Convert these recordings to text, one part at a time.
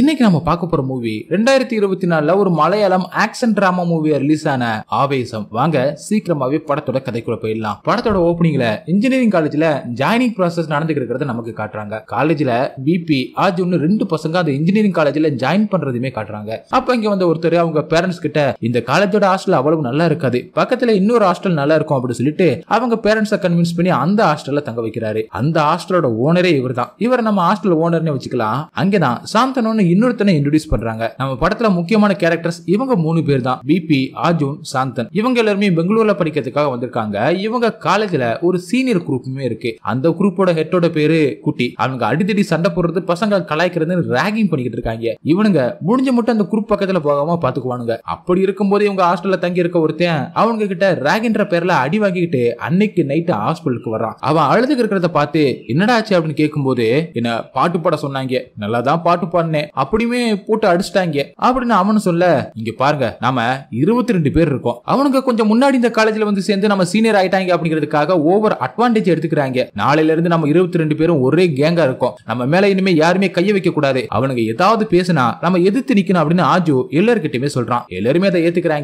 இன்னைக்கு நம்ம பார்க்க போற மூவி ரெண்டாயிரத்தி இருபத்தி நாலுல ஒரு மலையாளம் ஆக்ஷன் டிராமா மூவியா ரிலீஸ் ஆன ஆவேசம் வாங்க சீக்கிரமாவே படத்தோட கதைக்குள்ள போயிடலாம் படத்தோட ஓப்பனிங்ல இன்ஜினியரிங் காலேஜ்ல ஜாயினிங் ப்ராசஸ் நடந்துகிட்டு நமக்கு காட்டுறாங்க காலேஜ்ல பிபி ஆஜுன்னு ரெண்டு பசங்க அந்த இன்ஜினியரிங் காலேஜ்ல ஜாயின் பண்றதுமே காட்டுறாங்க அப்ப இங்க வந்த ஒருத்தர் அவங்க பேரண்ட்ஸ் கிட்ட இந்த காலேஜோட ஹாஸ்டல் அவ்வளவு நல்லா இருக்காது பக்கத்துல இன்னொரு ஹாஸ்டல் நல்லா இருக்கும் அப்படின்னு சொல்லிட்டு அவங்க பேரண்ட்ஸை கன்வின்ஸ் பண்ணி அந்த ஹாஸ்டல்ல தங்க வைக்கிறாரு அந்த ஹாஸ்டலோட ஓனரே இவர் தான் இவர் நம்ம ஹாஸ்டல் ஓனர்னே வச்சுக்கலாம் அங்கதான் சாந்தனோன்னு இன்னொருத்தனை இன்ட்ரடியூஸ் பண்றாங்க நம்ம படத்துல முக்கியமான கேரக்டர்ஸ் இவங்க மூணு பேர் தான் பிபி அர்ஜுன் சாந்தன் இவங்க எல்லாருமே பெங்களூர்ல படிக்கிறதுக்காக வந்திருக்காங்க இவங்க காலேஜ்ல ஒரு சீனியர் குரூப்புமே இருக்கு அந்த குரூப்போட ஹெட்டோட பேரு குட்டி அவங்க அடித்தடி சண்டை போடுறது பசங்க கலாய்க்கிறது ரேகிங் பண்ணிக்கிட்டு இருக்காங்க இவனுங்க முடிஞ்ச மட்டும் அந்த குரூப் பக்கத்துல போகாம பாத்துக்குவானுங்க அப்படி இருக்கும்போது இவங்க ஹாஸ்டல்ல தங்கி இருக்க ஒருத்தன் அவங்க கிட்ட ரேகின்ற பேர்ல அடி வாங்கிட்டு அன்னைக்கு நைட்டு ஹாஸ்பிட்டலுக்கு வரான் அவன் அழுதுக்கு இருக்கிறத பார்த்து என்னடா ஆச்சு அப்படின்னு கேட்கும்போது என்ன பாட்டு பாட சொன்னாங்க நல்லா தான் பாட்டு பாடினேன் அப்படியுமே போட்டு அடிச்சிட்டாங்க அப்படின்னு அவனு சொல்ல இங்க பாருங்க நாம இருபத்தி ரெண்டு பேர் இருக்கோம் அவனுங்க கொஞ்சம் முன்னாடி இந்த காலேஜ்ல வந்து சேர்ந்து நம்ம சீனியர் ஆயிட்டாங்க அப்படிங்கிறதுக்காக ஓவர் அட்வான்டேஜ் எடுத்துக்கிறாங்க நாளையில இருந்து நம்ம இருபத்தி ரெண்டு பேரும் ஒரே கேங்கா இருக்கும் நம்ம மேல இனிமே யாருமே கைய வைக்க கூடாது அவனுங்க ஏதாவது பேசினா நம்ம எதிர்த்து நிக்கணும் அப்படின்னு ஆஜு எல்லாருக்கிட்டயுமே சொல்றான் எல்லாருமே அதை ஏத்துக்கிறாங்க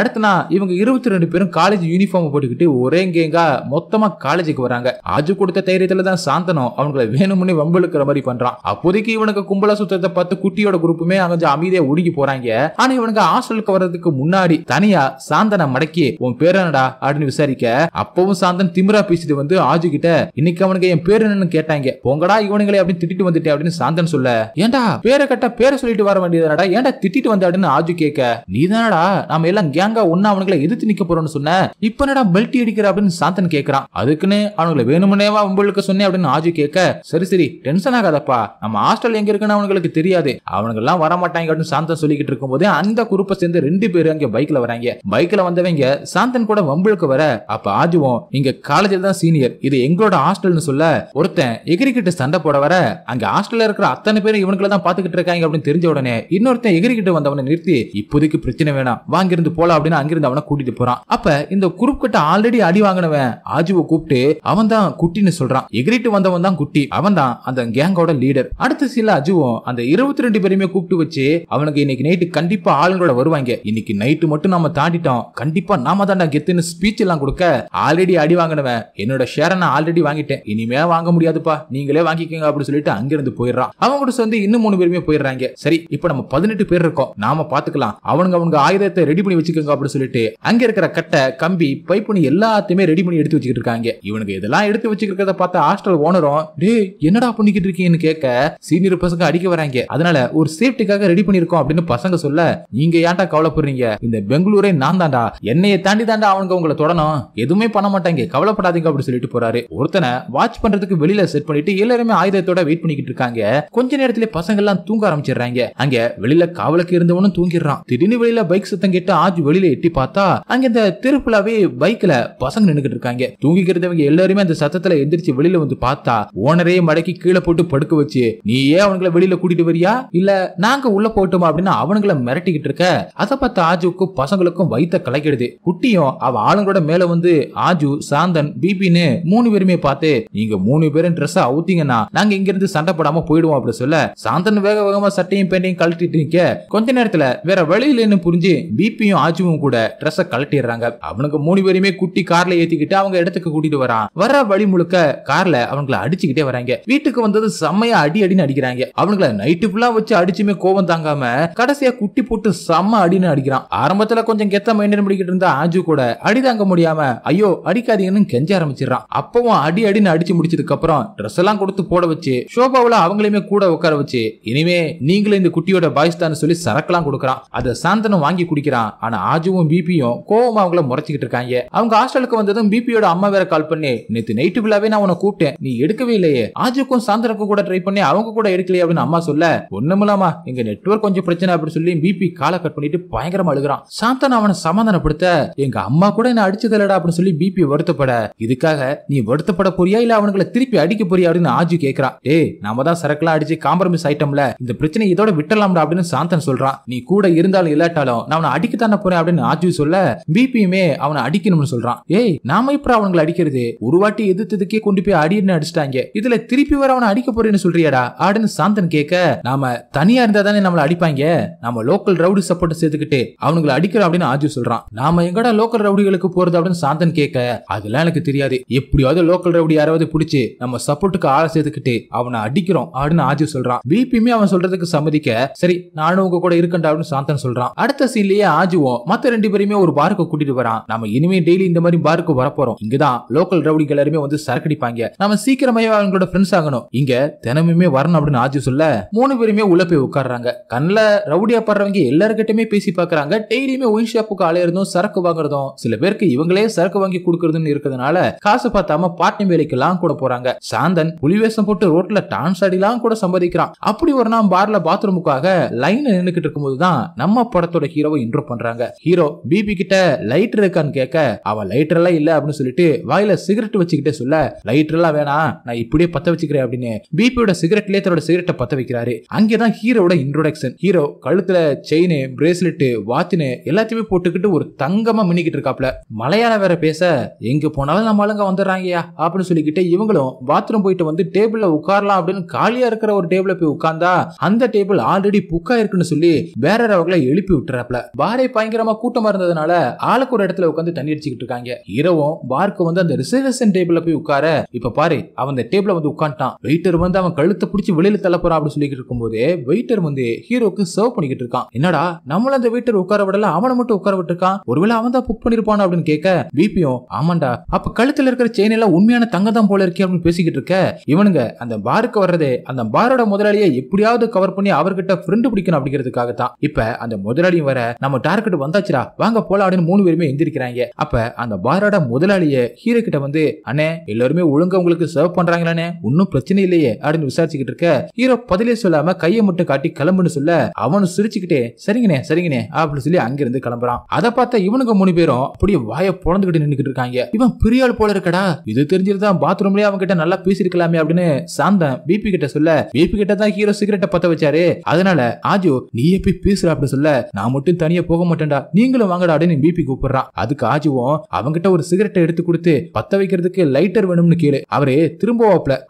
அடுத்தனா இவங்க இருபத்தி ரெண்டு பேரும் காலேஜ் யூனிஃபார்ம் போட்டுக்கிட்டு ஒரே கேங்கா மொத்தமா காலேஜுக்கு வராங்க ஆஜு கொடுத்த தைரியத்துல தான் சாந்தனம் அவங்களை வேணும்னு வம்பளுக்கிற மாதிரி பண்றான் அப்போதைக்கு இவனுக்கு கும்பலா சுத்தத்தை பார்த்து பார்த்து குட்டியோட குரூப்புமே கொஞ்சம் அமைதியா ஒடுங்கி போறாங்க ஆனா இவனுங்க ஹாஸ்டலுக்கு வர்றதுக்கு முன்னாடி தனியா சாந்தனை மடக்கி உன் பேர் என்னடா அப்படின்னு விசாரிக்க அப்பவும் சாந்தன் திமிரா பேசிட்டு வந்து ஆஜு கிட்ட இன்னைக்கு அவனுக்கு என் பேர் என்னன்னு கேட்டாங்க உங்கடா இவனுங்களே அப்படின்னு திட்டிட்டு வந்துட்டேன் அப்படின்னு சாந்தன் சொல்ல ஏன்டா பேரை கட்ட பேரை சொல்லிட்டு வர வேண்டியதாடா ஏண்டா திட்டிட்டு வந்த அப்படின்னு ஆஜு கேட்க நீ தானடா நாம எல்லாம் கேங்கா ஒன்னு அவனுங்களை எதிர்த்து நிக்க போறோம்னு சொன்ன இப்ப என்னடா பெல்ட் அடிக்கிற அப்படின்னு சாந்தன் கேக்குறான் அதுக்குன்னு அவனுங்களை வேணுமனேவா உங்களுக்கு சொன்னேன் அப்படின்னு ஆஜு கேட்க சரி சரி டென்ஷன் ஆகாதப்பா நம்ம ஹாஸ்டல் எங்க இருக்குன்னு அவனுங்களுக்கு தெரியாது முடியாது அவனுக்கு எல்லாம் வரமாட்டாங்க சாந்தன் சொல்லிக்கிட்டு இருக்கும் அந்த குரூப்பை சேர்ந்து ரெண்டு பேரும் அங்க பைக்ல வராங்க பைக்ல வந்தவங்க சாந்தன் கூட வம்புழுக்கு வர அப்ப ஆதிவும் இங்க காலேஜில் தான் சீனியர் இது எங்களோட ஹாஸ்டல்னு சொல்ல ஒருத்தன் எகிரிக்கிட்டு சண்டை போட வர அங்க ஹாஸ்டல்ல இருக்கிற அத்தனை பேரும் இவனுக்குள்ள தான் பாத்துக்கிட்டு இருக்காங்க அப்படின்னு தெரிஞ்ச உடனே இன்னொருத்தன் எகிரிக்கிட்டு வந்தவனை நிறுத்தி இப்போதைக்கு பிரச்சனை வேணாம் வாங்கிருந்து போலாம் அப்படின்னு அங்கிருந்து அவனை கூட்டிட்டு போறான் அப்ப இந்த குரூப் கிட்ட ஆல்ரெடி அடி வாங்கினவன் ஆஜுவை கூப்பிட்டு அவன் தான் குட்டின்னு சொல்றான் எகிரிட்டு வந்தவன் தான் குட்டி அவன் தான் அந்த கேங்கோட லீடர் அடுத்த சில அஜுவும் அந்த இருபத்தி ரெண்டு பேருமே கூப்பிட்டு வச்சு அவனுக்கு இன்னைக்கு நைட்டு கண்டிப்பா ஆளுங்களோட வருவாங்க இன்னைக்கு நைட்டு மட்டும் நாம தாண்டிட்டோம் கண்டிப்பா நாம தாண்டா கெத்துன்னு ஸ்பீச் எல்லாம் கொடுக்க ஆல்ரெடி அடி வாங்கினவன் என்னோட ஷேரை நான் ஆல்ரெடி வாங்கிட்டேன் இனிமே வாங்க முடியாதுப்பா நீங்களே வாங்கிக்கோங்க அப்படின்னு சொல்லிட்டு அங்கிருந்து போயிடுறான் அவங்க கூட சேர்ந்து இன்னும் மூணு பேருமே போயிடுறாங்க சரி இப்ப நம்ம பதினெட்டு பேர் இருக்கோம் நாம பாத்துக்கலாம் அவனுங்க அவங்க ஆயுதத்தை ரெடி பண்ணி வச்சுக்கோங்க அப்படின்னு சொல்லிட்டு அங்க இருக்கிற கட்டை கம்பி பைப்புனு எல்லாத்தையுமே ரெடி பண்ணி எடுத்து வச்சுக்கிட்டு இருக்காங்க இவனுக்கு இதெல்லாம் எடுத்து வச்சுக்கிறத பார்த்த ஹாஸ்டல் ஓனரும் டே என்னடா பண்ணிக்கிட்டு இருக்கீங்கன்னு கேட்க சீனியர் பசங்க அடிக்க வராங்க அதனால ஒரு சேஃப்டிக்காக ரெடி பண்ணிருக்கோம் அப்படின்னு பசங்க சொல்ல நீங்க ஏன்டா கவலைப்படுறீங்க இந்த பெங்களூரே நான் தாண்டா என்னைய தாண்டி தாண்டா அவனுங்க உங்களை தொடணும் எதுவுமே பண்ண மாட்டாங்க கவலைப்படாதீங்க அப்படின்னு சொல்லிட்டு போறாரு ஒருத்தனை வாட்ச் பண்றதுக்கு வெளியில செட் பண்ணிட்டு எல்லாருமே ஆயுதத்தோட வெயிட் பண்ணிக்கிட்டு இருக்காங்க கொஞ்ச நேரத்துல பசங்க எல்லாம் தூங்க ஆரம்பிச்சிடுறாங்க அங்க வெளியில காவலுக்கு இருந்தவனும் தூங்கிடுறான் திடீர்னு வெளியில பைக் சத்தம் கேட்டு ஆஜ் வெளியில எட்டி பார்த்தா அங்க இந்த திருப்புலாவே பைக்ல பசங்க நின்னுக்கிட்டு இருக்காங்க தூங்கிக்கிறதவங்க எல்லாருமே அந்த சத்தத்துல எந்திரிச்சு வெளியில வந்து பார்த்தா ஓனரே மடக்கி கீழே போட்டு படுக்க வச்சு நீ ஏன் அவங்களை வெளியில கூட்டிட்டு வரி போறியா இல்ல நாங்க உள்ள போட்டுமா அப்படின்னு அவனுங்கள மிரட்டிக்கிட்டு இருக்க அதை பார்த்த ஆஜுக்கு பசங்களுக்கும் வைத்த கலக்கிடுது குட்டியும் அவ ஆளுங்களோட மேல வந்து ஆஜு சாந்தன் பிபின்னு மூணு பேருமே பார்த்து நீங்க மூணு பேரும் ட்ரெஸ் அவுத்தீங்கன்னா நாங்க இங்க இருந்து சண்டை போடாம போயிடுவோம் அப்படின்னு சொல்ல சாந்தன் வேக வேகமா சட்டையும் பேண்டையும் கழட்டிட்டு இருக்க கொஞ்ச நேரத்துல வேற வழியிலன்னு புரிஞ்சு பிபியும் ஆஜுவும் கூட ட்ரெஸ்ஸ கழட்டிடுறாங்க அவனுக்கு மூணு பேருமே குட்டி கார்ல ஏத்திக்கிட்டு அவங்க இடத்துக்கு கூட்டிட்டு வரான் வர வழி முழுக்க கார்ல அவங்களை அடிச்சுக்கிட்டே வராங்க வீட்டுக்கு வந்தது செம்மையா அடி அடின்னு அடிக்கிறாங்க அவனுங்களை நைட்டு ஃபுல்லா வச்சு அடிச்சுமே கோபம் தாங்காம கடைசியா குட்டி போட்டு செம்ம அடின்னு அடிக்கிறான் ஆரம்பத்துல கொஞ்சம் கெத்த மெயின்டைன் பண்ணிக்கிட்டு இருந்த ஆஜு கூட அடி தாங்க முடியாம ஐயோ அடிக்காதீங்கன்னு கெஞ்ச ஆரம்பிச்சிடறான் அப்பவும் அடி அடின்னு அடிச்சு முடிச்சதுக்கு அப்புறம் ட்ரெஸ் எல்லாம் கொடுத்து போட வச்சு ஷோபாவில் அவங்களையுமே கூட உட்கார வச்சு இனிமே நீங்களே இந்த குட்டியோட பாய்ஸ் தான் சொல்லி சரக்குலாம் கொடுக்குறான் அதை சாந்தனம் வாங்கி குடிக்கிறான் ஆனா ஆஜுவும் பிபியும் கோவம் அவங்கள முறைச்சிக்கிட்டு இருக்காங்க அவங்க ஹாஸ்டலுக்கு வந்ததும் பிபியோட அம்மா வேற கால் பண்ணி நேத்து நைட்டு ஃபுல்லாவே நான் உன கூப்பிட்டேன் நீ எடுக்கவே இல்லையே ஆஜுக்கும் சாந்தனுக்கும் கூட ட்ரை பண்ணி அவங்க கூட எடுக்கலையே அப்படின்னு அம்மா சொல்ல ஒண்ணுமில்லாமா எங்க நெட்ஒர்க் கொஞ்சம் பிரச்சனை அப்படின்னு சொல்லி பிபி காலை கட் பண்ணிட்டு பயங்கரமா அழுகிறான் சாந்தன் அவனை சமாதானப்படுத்த எங்க அம்மா கூட என்ன அடிச்சது அப்படின்னு சொல்லி பிபி வருத்தப்பட இதுக்காக நீ வருத்தப்பட போறியா இல்ல அவனுங்களை திருப்பி அடிக்க போறியா அப்படின்னு ஆஜு கேக்குறான் டே நாம தான் சரக்குலாம் அடிச்சு காம்ப்ரமைஸ் ஆயிட்டோம்ல இந்த பிரச்சனை இதோட விட்டலாம்டா அப்படின்னு சாந்தன் சொல்றான் நீ கூட இருந்தாலும் இல்லாட்டாலும் நான் அவனை அடிக்கத்தானே போறேன் அப்படின்னு ஆஜி சொல்ல பிபியுமே அவனை அடிக்கணும்னு சொல்றான் ஏய் நாம இப்ப அவங்களை அடிக்கிறது ஒரு வாட்டி எதிர்த்ததுக்கே கொண்டு போய் அடின்னு அடிச்சிட்டாங்க இதுல திருப்பி வர அவனை அடிக்க போறேன்னு சொல்றியாடா அப்படின்னு சாந்தன் கேட்க நாம தனியா இருந்தா தானே நம்மள அடிப்பாங்க நம்ம லோக்கல் ரவுடி சப்போர்ட் சேர்த்துக்கிட்டு அவனுங்களை அடிக்கிறோம் அப்படின்னு ஆஜி சொல்றான் நாம எங்கடா லோக்கல் ரவுடிகளுக்கு போறது அப்படின்னு சாந்தன் கேட்க அதெல்லாம் எனக்கு தெரியாது எப்படியாவது லோக்கல் ரவுடி யாராவது பிடிச்சி நம்ம சப்போர்ட்டுக்கு ஆளை சேர்த்துக்கிட்டு அவனை அடிக்கிறோம் அப்படின்னு ஆஜி சொல்றான் பிபியுமே அவன் சொல்றதுக்கு சம்மதிக்க சரி நானும் உங்க கூட இருக்கண்டா அப்படின்னு சாந்தன் சொல்றான் அடுத்த சீன்லயே ஆஜுவோம் மத்த ரெண்டு பேருமே ஒரு பாருக்கு கூட்டிட்டு வரான் நம்ம இனிமே டெய்லி இந்த மாதிரி பாருக்கு வரப்போறோம் இங்கதான் லோக்கல் ரவுடிகள் எல்லாருமே வந்து சரக்கடிப்பாங்க நம்ம சீக்கிரமே அவங்களோட ஃப்ரெண்ட்ஸ் ஆகணும் இங்க தினமுமே வரணும் அப்படின்னு ஆஜி சொல்ல மூணு பேருமே உள்ள போய் உட்காடுறாங்க கண்ணில் ரவுடியா படுறவங்க எல்லாருக்கிட்டமே பேசி பார்க்குறாங்க டெய்லியுமே ஒயின் ஷாப்புக்கு ஆளையிறதும் சரக்கு வாங்குறதும் சில பேருக்கு இவங்களே சரக்கு வாங்கி கொடுக்கறதுன்னு இருக்கிறதுனால காசு பார்த்தாம பாட்டி வேலைக்கெல்லாம் கூட போறாங்க சாந்தன் புலிவேசம் போட்டு ரோட்ல டான்ஸ் அடிலாம் கூட சம்பாதிக்கிறான் அப்படி ஒரு நாள் பார்ல பாத்ரூமுக்காக லைன் நின்றுக்கிட்டு இருக்கும்போது தான் நம்ம படத்தோட ஹீரோவை இன்ட்ரோ பண்றாங்க ஹீரோ பிபி கிட்ட லைட் இருக்கான்னு கேட்க அவள் லைட்டர் எல்லாம் இல்ல அப்படின்னு சொல்லிட்டு வாயில சிகரெட் வச்சுக்கிட்டே சொல்ல லைட்டர் எல்லாம் வேணாம் நான் இப்படியே பத்த வச்சுக்கிறேன் அப்படின்னு பிபியோட சிகரெட்லயே தன்னோட சிகரெட்டை பத்த வைக்கிறாரு அங்கேதான் ஹீரோட இன்ட்ரோடக்ஷன் ஹீரோ கழுத்துல செயின் பிரேஸ்லெட் வாத்தினு எல்லாத்தையுமே போட்டுக்கிட்டு ஒரு தங்கமா மின்னிக்கிட்டு இருக்காப்ல மலையாளம் வேற பேச எங்க போனாலும் நம்ம ஆளுங்க வந்துடுறாங்கயா அப்படின்னு சொல்லிக்கிட்டு இவங்களும் பாத்ரூம் போயிட்டு வந்து டேபிள்ல உட்காரலாம் அப்படின்னு காலியா இருக்கிற ஒரு டேபிள போய் உட்கார்ந்தா அந்த டேபிள் ஆல்ரெடி புக்கா இருக்குன்னு சொல்லி வேற அவங்களை எழுப்பி விட்டுறாப்ல பாரே பயங்கரமா கூட்டமா இருந்ததுனால ஆளுக்கு ஒரு இடத்துல உட்காந்து தண்ணி அடிச்சுக்கிட்டு இருக்காங்க இரவும் பார்க்கு வந்து அந்த ரிசர்வேஷன் டேபிள்ல போய் உட்கார இப்ப பாரு அவன் அந்த டேபிள்ல வந்து உட்காந்துட்டான் வெயிட்டர் வந்து அவன் கழுத்தை பிடிச்சி வெளியில தள்ள போறான் அப்படின்னு சொல்லிக்கிட்டு இருக்கும்போது வெயிட்டர் வந்து ஹீரோக்கு சர்வ் பண்ணிக்கிட்டு இருக்கான் என்னடா நம்மள அந்த வெயிட்டர் உட்கார விடல அவனை மட்டும் உட்கார விட்டுருக்கான் ஒருவேளை அவன் தான் புக் பண்ணிருப்பான் அப்படின்னு கேட்க விபியும் ஆமாண்டா அப்ப கழுத்துல இருக்கிற செயின் எல்லாம் உண்மையான தங்க தான் போல இருக்கே அப்படின்னு பேசிக்கிட்டு இருக்க இவனுங்க அந்த பாருக்கு வர்றது அந்த பாரோட முதலாளியை எப்படியாவது கவர் பண்ணி அவர்கிட்ட ஃப்ரெண்டு பிடிக்கணும் அப்படிங்கிறதுக்காக தான் இப்ப அந்த முதலாளியும் வர நம்ம டார்கெட் வந்தாச்சுடா வாங்க போலாம் அப்படின்னு மூணு பேருமே எந்திரிக்கிறாங்க அப்ப அந்த பாரோட முதலாளிய ஹீரோ கிட்ட வந்து அண்ணே எல்லாருமே ஒழுங்கா உங்களுக்கு சர்வ் பண்றாங்களே ஒன்னும் பிரச்சனை இல்லையே அப்படின்னு விசாரிச்சுக்கிட்டு இருக்க ஹீரோ பதிலே சொல்ல இல்லாம கையை மட்டும் காட்டி கிளம்புன்னு சொல்ல அவனு சிரிச்சுக்கிட்டே சரிங்கண்ணே சரிங்கண்ணே அப்படின்னு சொல்லி அங்கிருந்து கிளம்புறான் அதை பார்த்த இவனுக்கு மூணு பேரும் அப்படியே வாய புலந்துகிட்டு நின்றுகிட்டு இருக்காங்க இவன் பிரியாள் போல இருக்கடா இது தெரிஞ்சிருந்தான் பாத்ரூம்லயே அவன் கிட்ட நல்லா பேசிருக்கலாமே அப்படின்னு சாந்தன் பிபி கிட்ட சொல்ல பிபி கிட்ட தான் ஹீரோ சிகரெட்டை பத்த வச்சாரு அதனால ஆஜு நீ போய் பேசுற அப்படின்னு சொல்ல நான் மட்டும் தனியா போக மாட்டேன்டா நீங்களும் வாங்கடா அப்படின்னு பிபி கூப்பிடுறான் அதுக்கு ஆஜுவும் அவங்கிட்ட ஒரு சிகரெட்டை எடுத்து கொடுத்து பத்த வைக்கிறதுக்கு லைட்டர் வேணும்னு கேளு அவரே திரும்ப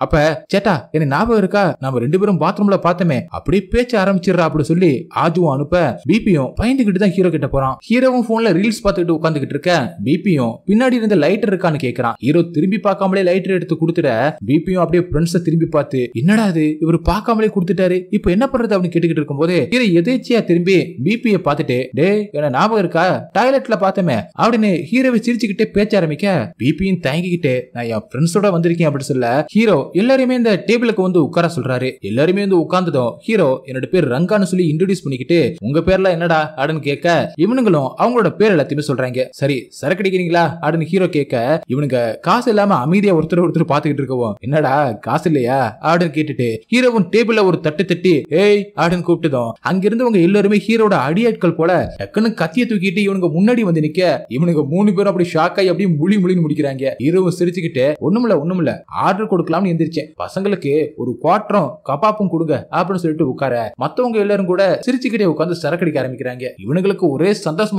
அப்ப சேட்டா என்ன ஞாபகம் இருக்கா நம்ம ரெண்டு பேரும் பாத்ரூம்ல பார்த்து பார்த்தமே அப்படியே பேச்ச ஆரம்பிச்சிடுறா அப்படி சொல்லி ஆஜுவும் அனுப்ப பிபியும் பயந்துகிட்டு தான் ஹீரோ கிட்ட போறான் ஹீரோவும் போன்ல ரீல்ஸ் பார்த்துக்கிட்டு உட்காந்துக்கிட்டு இருக்க பிபியும் பின்னாடி இருந்த லைட்டர் இருக்கான்னு கேக்குறான் ஹீரோ திரும்பி பார்க்காமலே லைட்டர் எடுத்து கொடுத்துட பிபியும் அப்படியே ஃப்ரெண்ட்ஸை திரும்பி பார்த்து என்னடா அது இவர் பார்க்காமலே கொடுத்துட்டாரு இப்போ என்ன பண்றது அப்படின்னு கேட்டுக்கிட்டு இருக்கும்போது ஹீரோ எதேச்சியா திரும்பி பிபியை பார்த்துட்டு டே என்ன ஞாபகம் இருக்கா டாய்லெட்ல பார்த்தமே அப்படின்னு ஹீரோவை சிரிச்சுக்கிட்டே பேச்ச ஆரம்பிக்க பிபியும் தயங்கிக்கிட்டு நான் என் ஃப்ரெண்ட்ஸோட வந்திருக்கேன் அப்படின்னு சொல்ல ஹீரோ எல்லாருமே இந்த டேபிளுக்கு வந்து உட்கார சொல்றாரு எல்லாருமே வந்து உட்கார்ந்து சாந்ததும் ஹீரோ என்னோட பேர் ரங்கான்னு சொல்லி இன்ட்ரடியூஸ் பண்ணிக்கிட்டு உங்க பேர்ல என்னடா அப்படின்னு கேட்க இவனுங்களும் அவங்களோட பேர் எல்லாத்தையுமே சொல்றாங்க சரி சரக்கடிக்கிறீங்களா அடிக்கிறீங்களா அப்படின்னு ஹீரோ கேட்க இவனுங்க காசு இல்லாம அமைதியா ஒருத்தர் ஒருத்தர் பாத்துக்கிட்டு இருக்கவும் என்னடா காசு இல்லையா அப்படின்னு கேட்டுட்டு ஹீரோவும் டேபிள்ல ஒரு தட்டு தட்டி ஏய் அப்படின்னு கூப்பிட்டதும் அங்கிருந்தவங்க எல்லாருமே ஹீரோட அடியாட்கள் போல டக்குன்னு கத்திய தூக்கிட்டு இவனுங்க முன்னாடி வந்து நிக்க இவனுங்க மூணு பேரும் அப்படி ஷாக் ஆகி அப்படியே முழி முழின்னு முடிக்கிறாங்க ஹீரோவும் சிரிச்சுக்கிட்டு ஒண்ணுமில்ல ஒண்ணுமில்ல ஆர்டர் கொடுக்கலாம்னு எந்திரிச்சேன் பசங்களுக்கு ஒரு குவாட்டரும் கபாப்பும் கொடுங்க அப்படின்னு சொல்லிட்டு உட்கார மத்தவங்க எல்லாரும் கூட சிரிச்சுக்கிட்டே உட்காந்து சரக்கடிக்க ஆரம்பிக்கிறாங்க இவனுங்களுக்கு ஒரே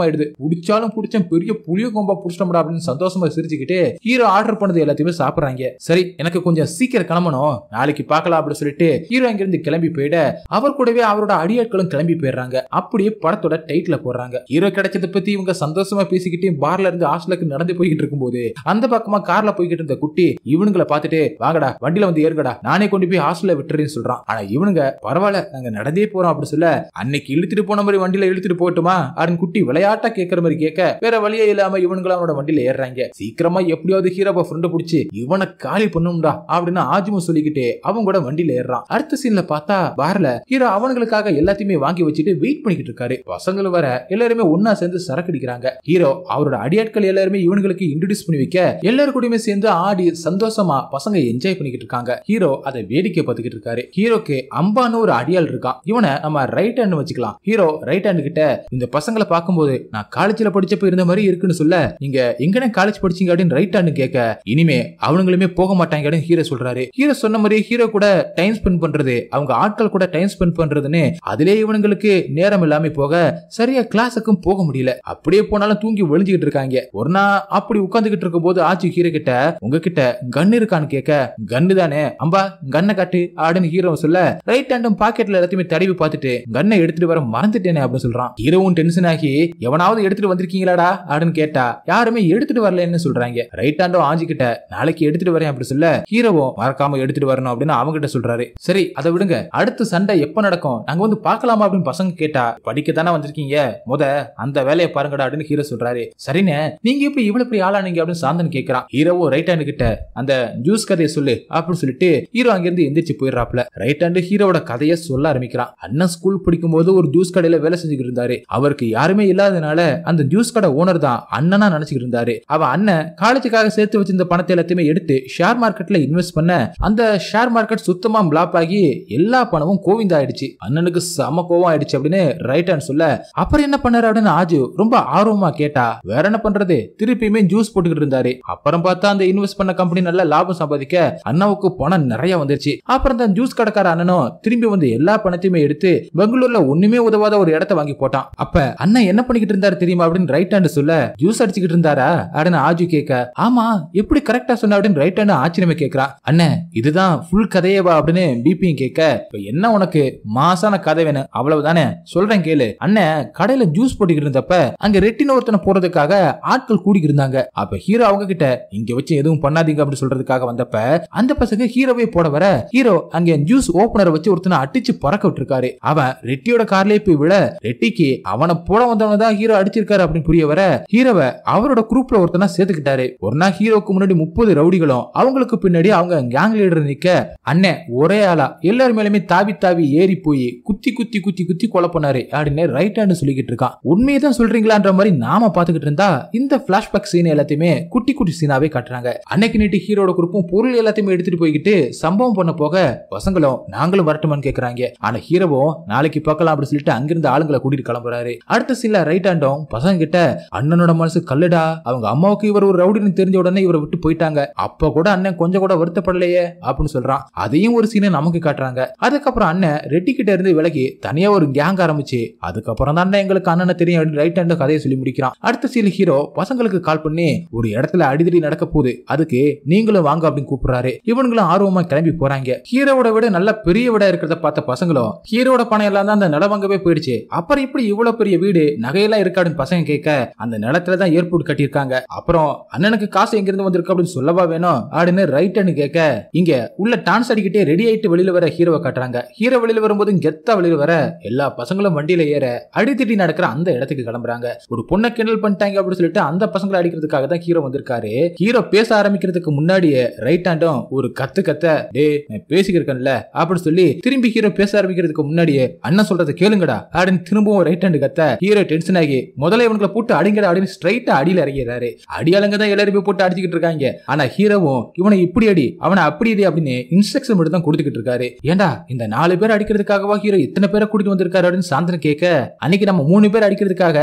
ஆயிடுது பிடிச்சாலும் பிடிச்ச பெரிய புளிய கொம்பா பிடிச்சிட்டோம்டா அப்படின்னு சந்தோஷமா சிரிச்சுக்கிட்டு ஹீரோ ஆர்டர் பண்ணது எல்லாத்தையுமே சாப்பிடுறாங்க சரி எனக்கு கொஞ்சம் சீக்கிரம் கிளம்பணும் நாளைக்கு பார்க்கலாம் அப்படின்னு சொல்லிட்டு ஹீரோ அங்கிருந்து கிளம்பி போயிட அவர் கூடவே அவரோட அடியாட்களும் கிளம்பி போயிடுறாங்க அப்படியே படத்தோட டைட்டில் போடுறாங்க ஹீரோ கிடைச்சத பத்தி இவங்க சந்தோஷமா பேசிக்கிட்டு பார்ல இருந்து ஹாஸ்டலுக்கு நடந்து போய்கிட்டு இருக்கும்போது அந்த பக்கமா கார்ல போய்கிட்டு இருந்த குட்டி இவனுங்களை பார்த்துட்டு வாங்கடா வண்டியில வந்து ஏறுகடா நானே கொண்டு போய் ஹாஸ்டல்ல விட்டுறேன்னு சொல்றான் ஆனா இவனுங்க பரவாயில்ல நாங்க நடந்தே போறோம் அப்படி சொல்ல அன்னைக்கு இழுத்துட்டு போன மாதிரி வண்டியில இழுத்துட்டு போட்டுமா அப்படின்னு குட்டி விளையாட்டா கேக்குற மாதிரி கேட்க வேற வழியே இல்லாம இவனுங்களா அவனோட வண்டியில ஏறாங்க சீக்கிரமா எப்படியாவது ஹீரோவை ஃப்ரெண்டு பிடிச்சி இவனை காலி பண்ணும்டா அப்படின்னு ஆஜிமும் சொல்லிக்கிட்டே அவங்க கூட வண்டியில ஏறான் அடுத்த சீன்ல பார்த்தா பார்ல ஹீரோ அவனுங்களுக்காக எல்லாத்தையுமே வாங்கி வச்சுட்டு வெயிட் பண்ணிக்கிட்டு இருக்காரு பசங்களும் வர எல்லாருமே ஒன்னா சேர்ந்து சரக்கு அடிக்கிறாங்க ஹீரோ அவரோட அடியாட்கள் எல்லாருமே இவனுங்களுக்கு இன்ட்ரடியூஸ் பண்ணி வைக்க எல்லாரும் கூடயுமே சேர்ந்து ஆடி சந்தோஷமா பசங்க என்ஜாய் பண்ணிக்கிட்டு இருக்காங்க ஹீரோ அதை வேடிக்கை பார்த்துக்கிட்டு இருக்காரு ஹீரோக்கு அம்ப அன்பான ஒரு அடியால் இருக்கான் இவனை நம்ம ரைட் ஹேண்ட் வச்சுக்கலாம் ஹீரோ ரைட் ஹேண்ட் கிட்ட இந்த பசங்களை பார்க்கும்போது நான் காலேஜ்ல படிச்சப்ப இருந்த மாதிரி இருக்குன்னு சொல்ல நீங்க எங்கன காலேஜ் படிச்சீங்க அப்படின்னு ரைட் ஹேண்ட் கேட்க இனிமே அவனுங்களுமே போக மாட்டாங்க ஹீரோ சொல்றாரு ஹீரோ சொன்ன மாதிரி ஹீரோ கூட டைம் ஸ்பெண்ட் பண்றது அவங்க ஆட்கள் கூட டைம் ஸ்பெண்ட் பண்றதுன்னு அதிலே இவனுங்களுக்கு நேரம் இல்லாம போக சரியா கிளாஸுக்கும் போக முடியல அப்படியே போனாலும் தூங்கி ஒழிஞ்சுக்கிட்டு இருக்காங்க ஒரு நாள் அப்படி உட்காந்துக்கிட்டு இருக்கும் போது ஆச்சு ஹீரோ கிட்ட உங்ககிட்ட கன் இருக்கான்னு கேட்க கன்னு தானே அம்பா கண்ணை காட்டு அப்படின்னு ஹீரோ சொல்ல ரைட் ரைட் ஹேண்டும் பாக்கெட்ல எல்லாத்தையுமே தடவி பார்த்துட்டு கன்னை எடுத்துட்டு வர மறந்துட்டேனே அப்படின்னு சொல்றான் ஹீரோவும் டென்ஷன் ஆகி எவனாவது எடுத்துட்டு வந்திருக்கீங்களாடா அப்படின்னு கேட்டா யாருமே எடுத்துட்டு வரலன்னு சொல்றாங்க ரைட் ஹேண்டும் ஆஞ்சிக்கிட்ட நாளைக்கு எடுத்துட்டு வரேன் அப்படி சொல்ல ஹீரோவும் மறக்காம எடுத்துட்டு வரணும் அப்படின்னு அவங்க கிட்ட சொல்றாரு சரி அதை விடுங்க அடுத்த சண்டை எப்ப நடக்கும் நாங்க வந்து பாக்கலாமா அப்படின்னு பசங்க கேட்டா படிக்க தானே வந்திருக்கீங்க முத அந்த வேலையை பாருங்கடா அப்படின்னு ஹீரோ சொல்றாரு சரிண்ணே நீங்க எப்படி இவ்வளவு பெரிய ஆளானீங்க அப்படின்னு சாந்தன் கேட்கிறான் ஹீரோவும் ரைட் ஹேண்டு கிட்ட அந்த ஜூஸ் கதையை சொல்லு அப்படின்னு சொல்லிட்டு ஹீரோ அங்கிருந்து எந்திரிச்சு போயிடுறாப்ல ரைட் ஹேண்டு ஹீரோ அண்ணாவோட கதையை சொல்ல ஆரம்பிக்கிறான் அண்ணன் ஸ்கூல் பிடிக்கும் போது ஒரு ஜூஸ் கடையில வேலை செஞ்சுக்கிட்டு இருந்தாரு அவருக்கு யாருமே இல்லாதனால அந்த ஜூஸ் கடை ஓனர் தான் அண்ணனா நினைச்சுக்கிட்டு இருந்தாரு அவ அண்ணன் காலேஜுக்காக சேர்த்து வச்சிருந்த பணத்தை எல்லாத்தையுமே எடுத்து ஷேர் மார்க்கெட்ல இன்வெஸ்ட் பண்ண அந்த ஷேர் மார்க்கெட் சுத்தமா பிளாப் ஆகி எல்லா பணமும் கோவிந்த ஆயிடுச்சு அண்ணனுக்கு சம கோவம் ஆயிடுச்சு அப்படின்னு ரைட்டான் சொல்ல அப்புறம் என்ன பண்ணாரு அப்படின்னு ஆஜு ரொம்ப ஆர்வமா கேட்டா வேற என்ன பண்றது திருப்பியுமே ஜூஸ் போட்டுக்கிட்டு இருந்தாரு அப்புறம் பார்த்தா அந்த இன்வெஸ்ட் பண்ண கம்பெனி நல்ல லாபம் சம்பாதிக்க அண்ணாவுக்கு பணம் நிறைய வந்துருச்சு அப்புறம் தான் ஜூஸ் கடைக்கார அண்ணனும் திரும்பி வந்து எல்லா பணத்தையுமே எடுத்து பெங்களூர்ல ஒண்ணுமே உதவாத ஒரு இடத்த வாங்கி போட்டான் அப்ப அண்ணன் என்ன பண்ணிக்கிட்டு இருந்தாரு தெரியுமா அப்படின்னு ரைட் ஹேண்ட் சொல்ல ஜூஸ் அடிச்சுக்கிட்டு இருந்தாரா அப்படின்னு ஆஜு கேட்க ஆமா எப்படி கரெக்டா சொன்ன அப்படின்னு ரைட் ஹேண்ட் ஆச்சரியமே கேட்கிறான் அண்ணன் இதுதான் ஃபுல் கதையவா அப்படின்னு பிபியும் கேட்க இப்ப என்ன உனக்கு மாசான கதை வேணும் அவ்வளவுதானே சொல்றேன் கேளு அண்ணன் கடையில ஜூஸ் போட்டுக்கிட்டு இருந்தப்ப அங்க ரெட்டின ஒருத்தனை போறதுக்காக ஆட்கள் கூடி இருந்தாங்க அப்ப ஹீரோ அவங்க கிட்ட இங்க வச்சு எதுவும் பண்ணாதீங்க அப்படின்னு சொல்றதுக்காக வந்தப்ப அந்த பசங்க ஹீரோவே போட வர ஹீரோ அங்க ஜூஸ் ஓபனரை வச்சு பிடிச்சு ஒருத்தனை அடிச்சு பறக்க விட்டுருக்காரு அவன் ரெட்டியோட கார்லயே போய் விட ரெட்டிக்கு அவனை போட வந்தவன தான் ஹீரோ அடிச்சிருக்காரு அப்படின்னு புரிய வர ஹீரோவை அவரோட குரூப்ல ஒருத்தனா சேர்த்துக்கிட்டாரு ஒரு நாள் ஹீரோக்கு முன்னாடி முப்பது ரவுடிகளும் அவங்களுக்கு பின்னாடி அவங்க கேங் லீடர் நிக்க அண்ணன் ஒரே ஆளா எல்லாரும் மேலுமே தாவி தாவி ஏறி போய் குத்தி குத்தி குத்தி குத்தி கொலை பண்ணாரு அப்படின்னு ரைட் ஹேண்ட் சொல்லிக்கிட்டு இருக்கான் உண்மையை தான் சொல்றீங்களான்ற மாதிரி நாம பாத்துக்கிட்டு இருந்தா இந்த பிளாஷ்பேக் சீன் எல்லாத்தையுமே குட்டி குட்டி சீனாவே காட்டுறாங்க அன்னைக்கு நீட்டு ஹீரோட குரூப்பும் பொருள் எல்லாத்தையுமே எடுத்துட்டு போய்கிட்டு சம்பவம் பண்ண போக வசங்களும் நாங்களும் வர வரட்டுமான்னு கேக்குறாங்க ஆனா ஹீரோவும் நாளைக்கு பார்க்கலாம் அப்படி சொல்லிட்டு அங்கிருந்து ஆளுங்களை கூட்டிட்டு கிளம்புறாரு அடுத்த சில ரைட் ஹேண்டும் பசங்க கிட்ட அண்ணனோட மனசு கல்லுடா அவங்க அம்மாவுக்கு இவர் ஒரு ரவுடின்னு தெரிஞ்ச உடனே இவரை விட்டு போயிட்டாங்க அப்ப கூட அண்ணன் கொஞ்சம் கூட வருத்தப்படலையே அப்படின்னு சொல்றான் அதையும் ஒரு சீனை நமக்கு காட்டுறாங்க அதுக்கப்புறம் அண்ணன் ரெட்டி கிட்ட இருந்து விலகி தனியா ஒரு கேங் ஆரம்பிச்சு அதுக்கப்புறம் தான் அண்ணன் எங்களுக்கு அண்ணனை தெரியும் அப்படின்னு ரைட் ஹேண்ட் கதையை சொல்லி முடிக்கிறான் அடுத்த சீல் ஹீரோ பசங்களுக்கு கால் பண்ணி ஒரு இடத்துல அடிதடி நடக்க போகுது அதுக்கு நீங்களும் வாங்க அப்படின்னு கூப்பிடுறாரு இவங்களும் ஆர்வமா கிளம்பி போறாங்க ஹீரோவோட விட நல்ல பெரிய விட இருக்கிறத பார்த்த பசங்களும் ஹீரோட பணம் எல்லாம் தான் அந்த நிலம் வாங்கவே போயிடுச்சு அப்புறம் இப்படி இவ்வளவு பெரிய வீடு நகையெல்லாம் இருக்காடுன்னு பசங்க கேட்க அந்த நிலத்துல தான் ஏர்போர்ட் கட்டியிருக்காங்க அப்புறம் அண்ணனுக்கு காசு எங்கிருந்து வந்திருக்கு அப்படின்னு சொல்லவா வேணும் அப்படின்னு அண்ணு கேட்க இங்க உள்ள டான்ஸ் அடிக்கிட்டே ரெடி ஆயிட்டு வெளியில வர ஹீரோவை காட்டுறாங்க ஹீரோ வெளியில வரும்போது கெத்தா வெளியில வர எல்லா பசங்களும் வண்டியில ஏற அடித்திட்டி நடக்கிற அந்த இடத்துக்கு கிளம்புறாங்க ஒரு பொண்ணை கிண்டல் பண்ணிட்டாங்க அப்படின்னு சொல்லிட்டு அந்த பசங்களை அடிக்கிறதுக்காக தான் ஹீரோ வந்திருக்காரு ஹீரோ பேச ஆரம்பிக்கிறதுக்கு முன்னாடியே ரைட் ஹேண்டும் ஒரு கத்து கத்த டே நான் பேசிக்கிருக்கேன்ல அப்படின்னு சொல்லி திரும்பி ஹீரோ பேச ஆரம்பிக்கிறதுக்கு முன்னாடியே அண்ணன் சொல்றதை கேளுங்கடா அப்படின்னு திரும்பவும் ரைட் ஹேண்ட் கத்த ஹீரோ டென்ஷன் ஆகி முதல்ல இவங்களை போட்டு அடிங்கடா அப்படின்னு ஸ்ட்ரைட்டா அடியில் இறங்கிறாரு அடியாளங்க தான் எல்லாரும் போட்டு அடிச்சுட்டு இருக்காங்க ஆனா ஹீரோவும் இவனை இப்படி அடி அவனை அப்படி அடி அப்படின்னு இன்ஸ்ட்ரக்ஷன் மட்டும் தான் கொடுத்துக்கிட்டு இருக்காரு ஏண்டா இந்த நாலு பேர் அடிக்கிறதுக்காகவா ஹீரோ இத்தனை பேரை கூட்டிட்டு வந்திருக்காரு அப்படின்னு சாந்தன கேட்க அன்னைக்கு நம்ம மூணு பேர் அடிக்கிறதுக்காக